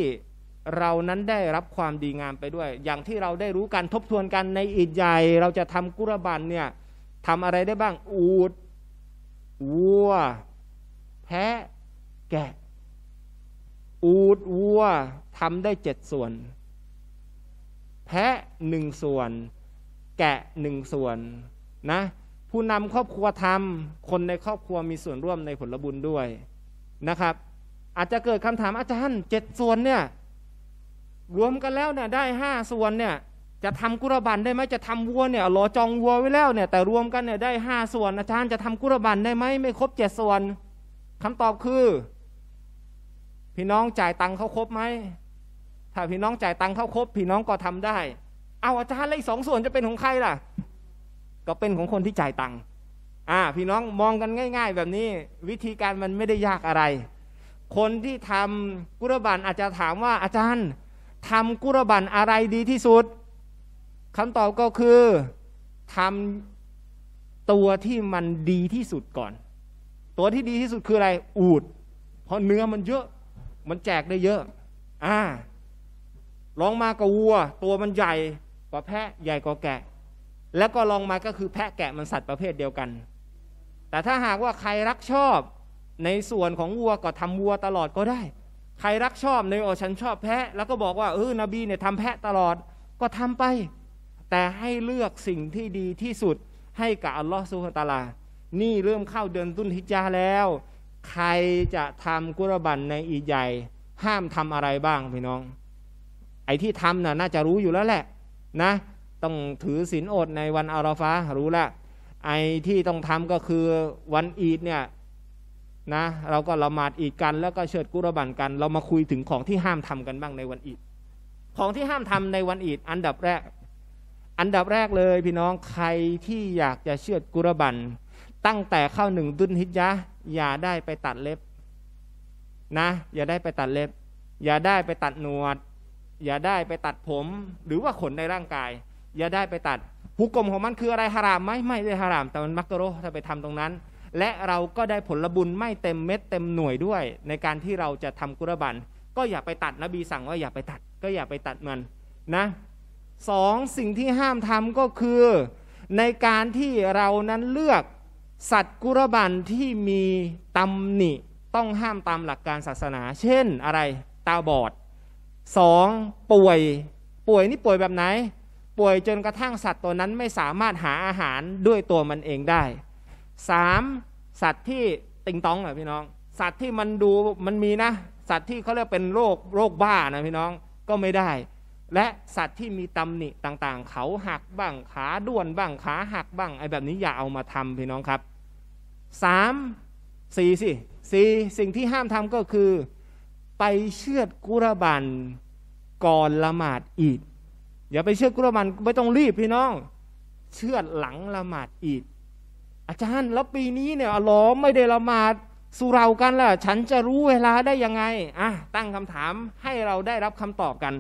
เรานั้นได้รับความดีงามไปด้วย อย่างที่เราได้รู้กัน ทบทวนกันในอีดใหญ่เราจะทำกุรบันเนี่ยทำอะไรได้บ้าง อูดวัวแพะ แกะ อูดวัวทำได้เจ็ดส่วน แพะหนึ่งส่วน แกะหนึ่งส่วน นะผู้นำครอบครัวทำคนในครอบครัวมีส่วนร่วมในผลบุญด้วยนะครับ อาจจะเกิดคำถามอาจารย์เจ็ดส่วนเนี่ย รวมกันแล้วเนี่ยได้ห้าส่วนเนี่ย จะทำกุรบันได้ไหมจะทำวัวเนี่ยรอจองวัวไว้แล้วเนี่ยแต่รวมกันเนี่ยได้ห้าส่วนอาจารย์จะทำกุรบันได้ไหมไม่ครบเจ็ดส่วน คำตอบคือ พี่น้องจ่ายตังค์เขาครบไหมถ้าพี่น้องจ่ายตังค์เขาครบพี่น้องก็ทำได้ เอาอาจารย์เลยสองส่วนจะเป็นของใครล่ะก็เป็นของคนที่จ่ายตังค์อ่าพี่น้องมองกันง่าย ๆ แบบนี้วิธีการมันไม่ได้ยากอะไร คนที่ทำกุรบันอาจจะถามว่า อาจารย์ทำกุรบันอะไรดีที่สุดคำตอบก็คือทำตัวที่มันดีที่สุดก่อน ตัวที่ดีที่สุดคืออะไร อูดเพราะเนื้อมันเยอะ มันแจกได้เยอะอ่าลองมากับวัว ตัวมันใหญ่กว่าแพะใหญ่กว่าแกะแล้วก็ลองมาก็คือแพะแกะมันสัตว์ประเภทเดียวกัน แต่ถ้าหากว่าใครรักชอบในส่วนของวัวก็ทำวัวตลอดก็ได้ ใครรักชอบในโอฉันชอบแพะ แล้วก็บอกว่าเออ นบีเนี่ยทำแพะตลอด ก็ทำไป แต่ให้เลือกสิ่งที่ดีที่สุดให้กับอัลลอฮฺสุฮตาลา นี่เริ่มเข้าเดือนตุนฮิจาแล้ว ใครจะทำกุรบันในอีดใหญ่ ห้ามทำอะไรบ้างพี่น้อง ไอ้ที่ทำน่ะน่าจะรู้อยู่แล้วแหละ นะต้องถือศีลอดในวันอาราฟารู้ละไอ้ที่ต้องทำก็คือวันอีดเนี่ยนะ เราก็ละหมาดอีดกันแล้วก็เชิดกุรบันกัน เรามาคุยถึงของที่ห้ามทำกันบ้างในวันอีดของที่ห้ามทำในวันอีดอันดับแรก อันดับแรกเลยพี่น้อง ใครที่อยากจะเชิดกุรบันตั้งแต่เข้าหนึ่งดุนฮิจยะอย่าได้ไปตัดเล็บ นะ อย่าได้ไปตัดเล็บ อย่าได้ไปตัดหนวด อย่าได้ไปตัดผม หรือว่าขนในร่างกายอย่าได้ไปตัดหุกกลมของมันคืออะไรฮารามไหมไม่ได้ฮาราม แต่มันมักกะโรถ้าไปทำตรงนั้น และเราก็ได้ผลบุญไม่เต็มเม็ดเต็มหน่วยด้วยในการที่เราจะทำกุรบันก็อย่าไปตัดนบีสั่งว่าอย่าไปตัดก็อย่าไปตัดมันนะสองสิ่งที่ห้ามทำก็คือในการที่เรานั้นเลือกสัตว์กุรบันที่มีตำหนิต้องห้ามตามหลักการศาสนา เช่นอะไรตาบอดสอง ป่วยป่วยนี่ป่วยแบบไหนป่วยจนกระทั่งสัตว์ตัวนั้นไม่สามารถหาอาหารด้วยตัวมันเองได้ 3. สัตว์ที่ติงตองอ่ะพี่น้อง สัตว์ที่มันดูมันมีนะ สัตว์ที่เขาเรียกเป็นโรคโรคบ้านะพี่น้องก็ไม่ได้ และสัตว์ที่มีตำหนิต่างๆ เขาหักบ้างขาด้วนบ้างขาหักบ้างไอ้แบบนี้อย่าเอามาทำพี่น้องครับ 3. สี่สิสี่สิ่งที่ห้ามทำก็คือไปเชือดกุรบันก่อนละหมาดอีกอย่าไปเชื่อกุรมันไม่ต้องรีบพี่น้อง เชื่อหลังละหมาดอีดอาจารย์แล้วปีนี้เนี่ยอลอมไม่ได้ละหมาดสุเรากันล่ะฉันจะรู้เวลาได้ยังไงอ่ะตั้งคำถามให้เราได้รับคำตอบกัน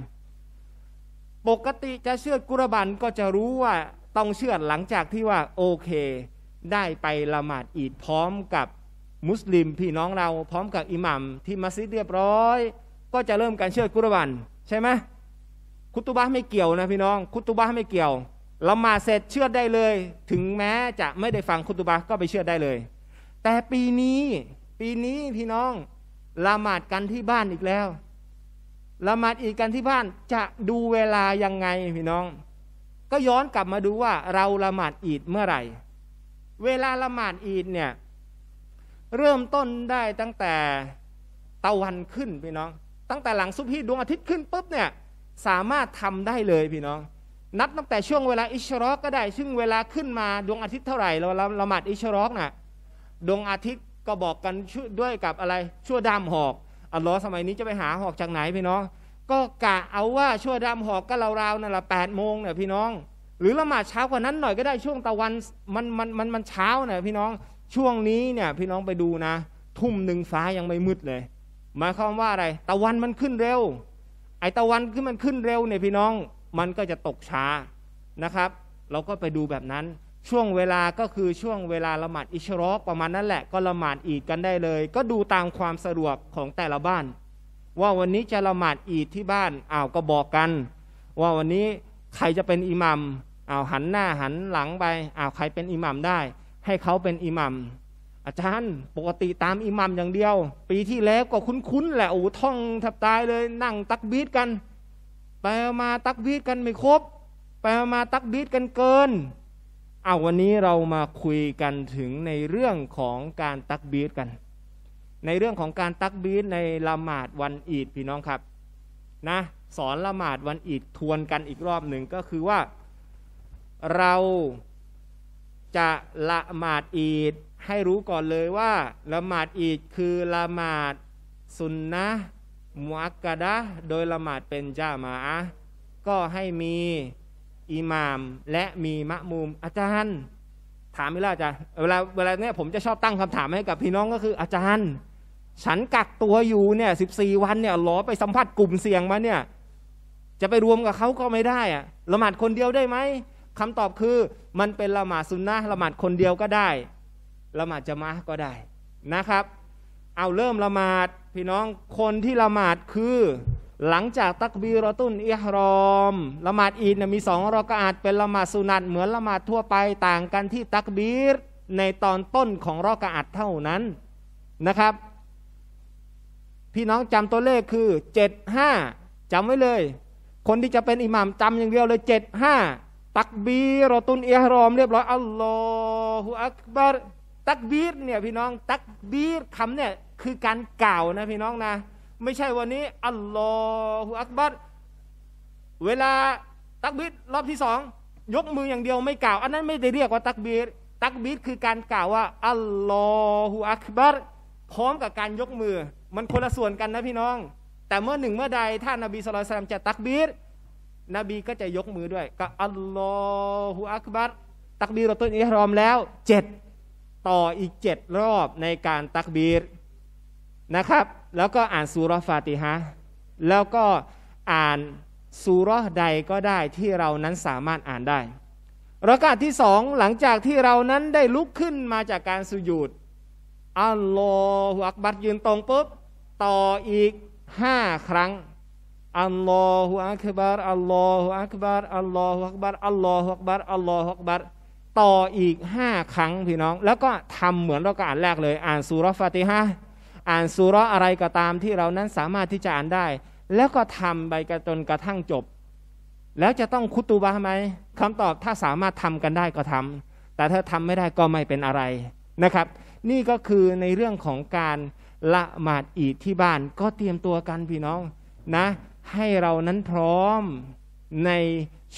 ปกติจะเชื่อกุรบันก็จะรู้ว่าต้องเชื่อหลังจากที่ว่า โอเค ได้ไปละหมาดอีดพร้อมกับมุสลิม พี่น้องเราพร้อมกับอิหมัมที่มัสยิดเรียบร้อย ก็จะเริ่มการเชื่อกุรบันใช่ไหมคุตุบะไม่เกี่ยวนะพี่น้อง คุตุบะไม่เกี่ยวละหมาดเสร็จเชื่อได้เลย ถึงแม้จะไม่ได้ฟังคุตุบะก็ไปเชื่อได้เลย แต่ปีนี้ ปีนี้พี่น้อง ละหมาดกันที่บ้านอีกแล้ว ละหมาดอีกกันที่บ้าน จะดูเวลายังไง พี่น้อง ก็ย้อนกลับมาดูว่าเราละหมาดอีดเมื่อไหร่ เวลาละหมาดอีดเนี่ย เริ่มต้นได้ตั้งแต่ตะวันขึ้นพี่น้อง ตั้งแต่หลังซุปฮีดวงอาทิตย์ขึ้นปุ๊บเนี่ยสามารถทำได้เลยพี่น้อง นับตั้งแต่ช่วงเวลา อิชรอกก็ได้ ซึ่งเวลาขึ้นมาดวงอาทิตย์เท่าไหร่เราละหมาดอิชรอกนะ่ะดวงอาทิตย์ก็บอกกันด้วยกับอะไรชั่วดำหอก อัลลอฮ์สมัยนี้จะไปหาหอกจากไหนพี่น้อง ก็กะเอาว่าชั่วดำหอกก็ราวๆนั่นแหละแปดโมงเนี่ยพี่น้องหรือละหมาดเช้ากว่านั้นหน่อยก็ได้ช่วงตะวันมันมันมันมันเช้าเนี่ยพี่น้องช่วงนี้เนี่ยพี่น้องไปดูนะทุ่มหนึ่งฟ้ายังไม่มืดเลยหมายความว่าอะไรตะวันมันขึ้นเร็วไอตะวันที่มันขึ้นเร็วเนี่ยพี่น้อง มันก็จะตกช้านะครับ เราก็ไปดูแบบนั้น ช่วงเวลาก็คือช่วงเวลาละหมาดอิชรอกประมาณนั้นแหละ ก็ละหมาดอีดกันได้เลย ก็ดูตามความสะดวกของแต่ละบ้าน ว่าวันนี้จะละหมาดอีดที่บ้าน อ้าว ก็บอกกัน ว่าวันนี้ใครจะเป็นอิหมัมอ้าว หันหน้าหันหลังไป อ้าวใครเป็นอิหมัมได้ ให้เขาเป็นอิหมัมอาจารย์ปกติตามอิหมัมอย่างเดียว ปีที่แล้วก็คุ้นๆแหละโอ้ท่องแทบตายเลยนั่งตักบีดกัน ไปมาตักบีดกันไม่ครบ ไปมาตักบีดกันเกินเอาวันนี้เรามาคุยกันถึงในเรื่องของการตักบีดกัน ในเรื่องของการตักบีดในละหมาดวันอีดพี่น้องครับ นะ สอนละหมาดวันอีดทวนกันอีกรอบหนึ่งก็คือว่า เราจะละหมาดอีดให้รู้ก่อนเลยว่าละหมาดอีกคือละหมาดสุนนะมุอักกะดะโดยละหมาดเป็นจ้ามาก็ให้มีอิหมามและมีมะมุมอาจารย์ ถามม่ลาอาจารย์ เวลาเวลาเนี้ยผมจะชอบตั้งคำถามให้กับพี่น้องก็คืออาจารย์ ฉันกักตัวอยู่เนี่ยสิบสี่วันเนี่ย หลอไปสัมผัสกลุ่มเสี่ยงมาเนี่ย จะไปรวมกับเขาก็ไม่ได้อะละหมาดคนเดียวได้ไหมคำตอบคือ มันเป็นละหมาดซุนนะละหมาดคนเดียวก็ได้ละหมาดจะมาก็ได้นะครับ เอาเริ่มละหมาดพี่น้องคนที่ละหมาดคือหลังจากตักบีรอตุนอิฮรอมละหมาดอีดมีสองรอกอาดเป็นละหมาดสุนัตเหมือนละหมาดทั่วไปต่างกันที่ตักบีรในตอนต้นของรอกอาดเท่านั้นนะครับ พี่น้องจำตัวเลขคือเจ็ดห้าจำไว้เลย คนที่จะเป็นอิหมามจำอย่างเดียวเลยเจ็ดห้าตักบีรอตุนอิฮรอมเรียบร้อยอัลลอฮฺอักบาร์ตักบีรเนี่ยพี่น้องตักบีรคำเนี่ยคือการกล่าวนะพี่น้องนะ ไม่ใช่วันนี้อัลลอฮฺอักบัรเวลาตักบีรรอบที่สอง ยกมืออย่างเดียวไม่กล่าวอันนั้นไม่ได้เรียกว่าตักบีรตักบีรคือการกล่าวว่าอัลลอฮฺอักบัรพร้อมกับการยกมือมันคนละส่วนกันนะพี่น้อง แต่เมื่อหนึ่งเมื่อใดถ้านบีสุลต่านจะตักบีรนบีก็จะยกมือด้วยกับอัลลอฮฺอักบัรตักบีรอต้นอิฮรอมแล้วเจ็ดต่ออีกเจ็ดรอบในการตักบีรนะครับ แล้วก็อ่านสุรฟาติฮะแล้วก็อ่านสุรใดก็ได้ที่เรานั้นสามารถอ่านได้ระกาศที่สองหลังจากที่เรานั้นได้ลุกขึ้นมาจากการสุญูดอัลลอฮฺอักบัดยืนตรงปุ๊บต่ออีกห้าครั้งอัลลอฮฺอักบัตอัลลอฮฺอักบัตอัลลอฮฺอักบัตอัลลอฮฺอักบัตอัลลอฮฺอักบัตต่ออีกห้าครั้งพี่น้อง แล้วก็ทำเหมือนเราก็อ่านแรกเลย อ่านสุรฟาติฮะอ่านสุรอะไรก็ตามที่เรานั้นสามารถที่จะอ่านได้ แล้วก็ทำไปจนกระทั่งจบ แล้วจะต้องคุตูบะไหมคำตอบถ้าสามารถทำกันได้ก็ทำแต่ถ้าทำไม่ได้ก็ไม่เป็นอะไรนะครับ นี่ก็คือในเรื่องของการละหมาดอีดที่บ้านก็เตรียมตัวกันพี่น้องนะให้เรานั้นพร้อมใน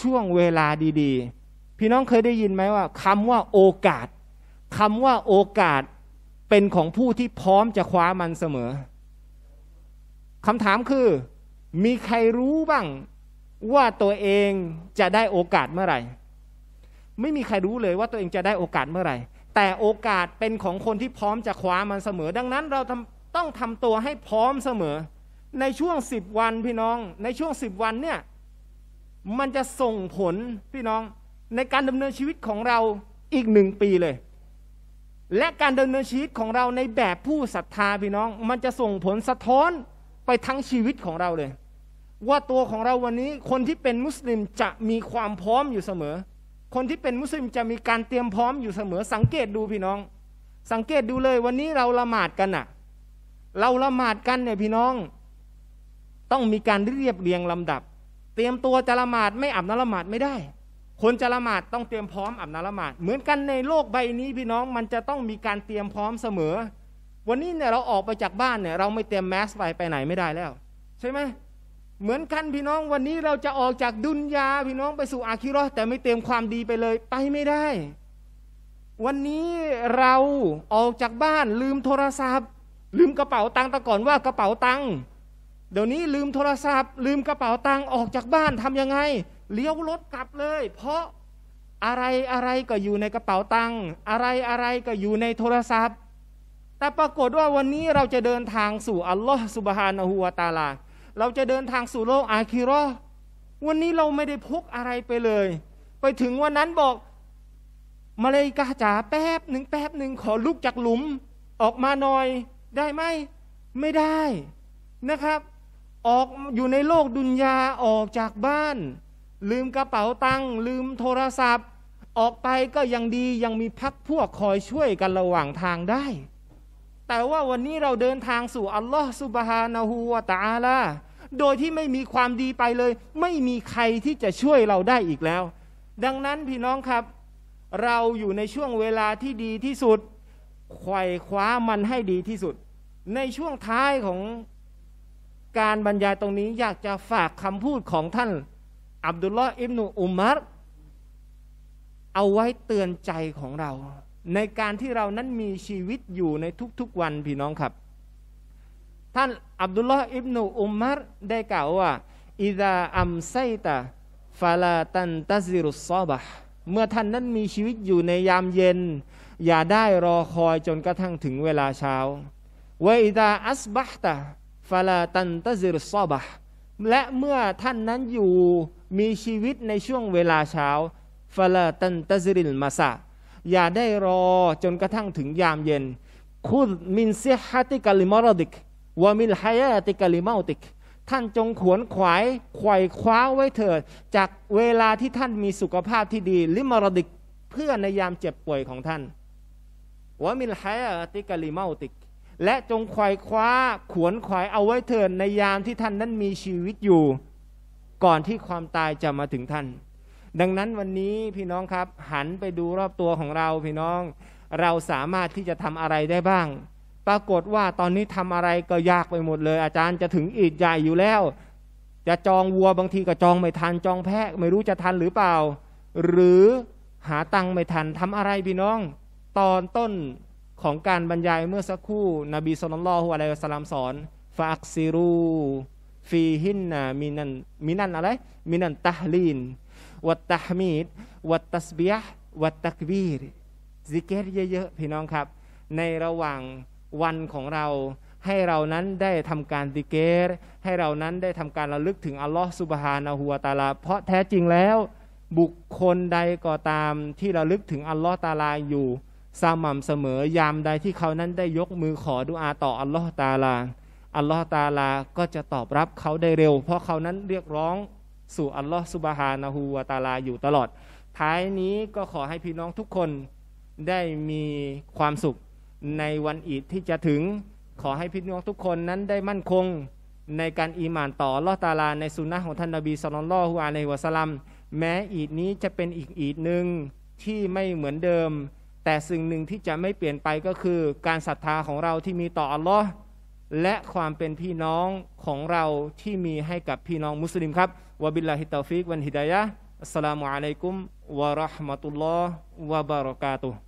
ช่วงเวลาดี ๆพี่น้องเคยได้ยินไหมว่า คำว่าโอกาส คำว่าโอกาสเป็นของผู้ที่พร้อมจะคว้ามันเสมอ คำถามคือ มีใครรู้บ้างว่าตัวเองจะได้โอกาสเมื่อไหร่ ไม่มีใครรู้เลยว่าตัวเองจะได้โอกาสเมื่อไหร่ แต่โอกาสเป็นของคนที่พร้อมจะคว้ามันเสมอ ดังนั้นเราต้องทำตัวให้พร้อมเสมอ ในช่วงสิบวันพี่น้อง ในช่วงสิบวันเนี่ย มันจะส่งผลพี่น้องในการดำเนินชีวิตของเราอีกหนึ่งปีเลย และการดำเนินชีวิตของเราในแบบผู้ศรัทธาพี่น้อง มันจะส่งผลสะท้อนไปทั้งชีวิตของเราเลย ว่าตัวของเราวันนี้คนที่เป็นมุสลิมจะมีความพร้อมอยู่เสมอ คนที่เป็นมุสลิมจะมีการเตรียมพร้อมอยู่เสมอ สังเกตดูพี่น้อง สังเกตดูเลยวันนี้เราละหมาดกันอะเราละหมาดกันเนี่ยพี่น้อง ต้องมีการเรียบเรียงลำดับ เตรียมตัวจะละหมาดไม่อับนละหมาดไม่ได้คนจะละหมาดต้องเตรียมพร้อมอาบน้ำละหมาดเหมือนกันในโลกใบนี้พี่น้องมันจะต้องมีการเตรียมพร้อมเสมอ วันนี้เนี่ยเราออกไปจากบ้านเนี่ยเราไม่เตรียมแมสไปไปไหนไม่ได้แล้ว ใช่ไหมเหมือนกันพี่น้องวันนี้เราจะออกจากดุนยาพี่น้องไปสู่อาคิรอแต่ไม่เตรียมความดีไปเลย ไปไม่ได้ วันนี้เราออกจากบ้านลืมโทรศัพท์ ลืมกระเป๋าตังค์แต่ก่อนว่ากระเป๋าตังค์เดี๋ยวนี้ลืมโทรศัพท์ ลืมกระเป๋าตังค์ออกจากบ้านทํำยังไงเลี้ยวรถกลับเลยเพราะอะไรอะไรก็อยู่ในกระเป๋าตังค์อะไรอะไรก็อยู่ในโทรศัพท์แต่ปรากฏว่าวันนี้เราจะเดินทางสู่อัลลอฮ์สุบฮานะฮูวาตาลาเราจะเดินทางสู่โลกอาคิรอวันนี้เราไม่ได้พกอะไรไปเลย ไปถึงวันนั้นบอกมาเลยกาจ๋าแป๊บหนึ่งแป๊บหนึ่งขอลุกจากหลุมออกมาหน่อยได้ไหมไม่ได้นะครับออกอยู่ในโลกดุนยาออกจากบ้านลืมกระเป๋าตังค์ลืมโทรศัพท์ ออกไปก็ยังดียังมีพักพวกคอยช่วยกันระหว่างทางได้ แต่ว่าวันนี้เราเดินทางสู่อัลลอฮ์สุบฮานาหูวาตาลาโดยที่ไม่มีความดีไปเลย ไม่มีใครที่จะช่วยเราได้อีกแล้ว ดังนั้นพี่น้องครับ เราอยู่ในช่วงเวลาที่ดีที่สุดไขว่คว้ามันให้ดีที่สุด ในช่วงท้ายของการบรรยายตรงนี้อยากจะฝากคำพูดของท่านอับดุลลอฮ์อิบนุอุมารเอาไว้เตือนใจของเรา ในการที่เรานั้นมีชีวิตอยู่ในทุกๆวันพี่น้องครับท่านอับดุลลอฮ์อิบนุอุมารได้กล่าวว่าอิดาอัมไซตาฟาลาตันตาซิรุสซอบะเมื่อท่านนั้นมีชีวิตอยู่ในยามเย็น อย่าได้รอคอยจนกระทั่งถึงเวลาเช้าเวอิดาอัสบะตาฟาลาตันตาซิรุสซอบะและเมื่อท่านนั้นอยู่มีชีวิตในช่วงเวลาเช้าฟลาตันตซิริลมาซาอย่าได้รอจนกระทั่งถึงยามเย็น คุดมินเซฮัติกาลิมอรดิกวามิลฮายาติกาลิมาติกท่านจงขวนขวายไขว่คว้าไว้เถิด จากเวลาที่ท่านมีสุขภาพที่ดีลิมอรดิกเพื่อในยามเจ็บป่วยของท่านวามิลฮายาติกาลิมาติกและจงควายคว้าขวนขวาย เอาไว้เถิดในยามที่ท่านนั้นมีชีวิตอยู่ ก่อนที่ความตายจะมาถึงท่าน ดังนั้นวันนี้พี่น้องครับ หันไปดูรอบตัวของเราพี่น้อง เราสามารถที่จะทำอะไรได้บ้าง ปรากฏว่าตอนนี้ทำอะไรก็ยากไปหมดเลย อาจารย์จะถึงอีดใหญ่อยู่แล้ว จะจองวัวบางทีก็จองไม่ทันจองแพะไม่รู้จะทันหรือเปล่า หรือหาตังไม่ทันทำอะไรพี่น้อง ตอนต้นของการบรรยายเมื่อสักครู่นบีสุลต่านละฮุอะลัยฮสลามสอนฟาอักซิรูฟีหินนามินันมินันอะไรมินันตฮลีน วัตตะฮมีดวัตตัสบียะวัตตักบีรซิกเกตเยอะๆพี่น้องครับ ในระหว่างวันของเรา ให้เรานั้นได้ทำการติเกตให้เรานั้นได้ทำการระลึกถึงอัลลอฮ์สุบฮานาหัวตาลาเพราะแท้จริงแล้วบุคคลใดก็ตามที่ระลึกถึงอัลลอฮ์ตาลาอยู่สม่ำเสมอยามใดที่เขานั้นได้ยกมือขอดุอาต่ออัลลอฮ์ตาลา อัลลอฮ์ตาลาก็จะตอบรับเขาได้เร็ว เพราะเขานั้นเรียกร้องสู่อัลลอฮ์สุบฮานะฮูวาตาลาอยู่ตลอด ท้ายนี้ก็ขอให้พี่น้องทุกคนได้มีความสุขในวันอีดที่จะถึง ขอให้พี่น้องทุกคนนั้นได้มั่นคงในการอีหมานต่อลอตาลาในสุนนะของท่านนบีสุลต่านละฮุอาลัยฮวะสลัม แม้อีดนี้จะเป็นอีกอีดหนึ่งที่ไม่เหมือนเดิมแต่สิ่งหนึ่งที่จะไม่เปลี่ยนไปก็คือการศรัทธาของเราที่มีต่อ อัลลอฮ์และความเป็นพี่น้องของเราที่มีให้กับพี่น้องมุสลิมครับวะบิลลาฮิตาฟิกวันฮิดายะอัสสลามุอะลัยกุม วะราะห์มะตุลลอฮ์ วะบารอกาตุฮ์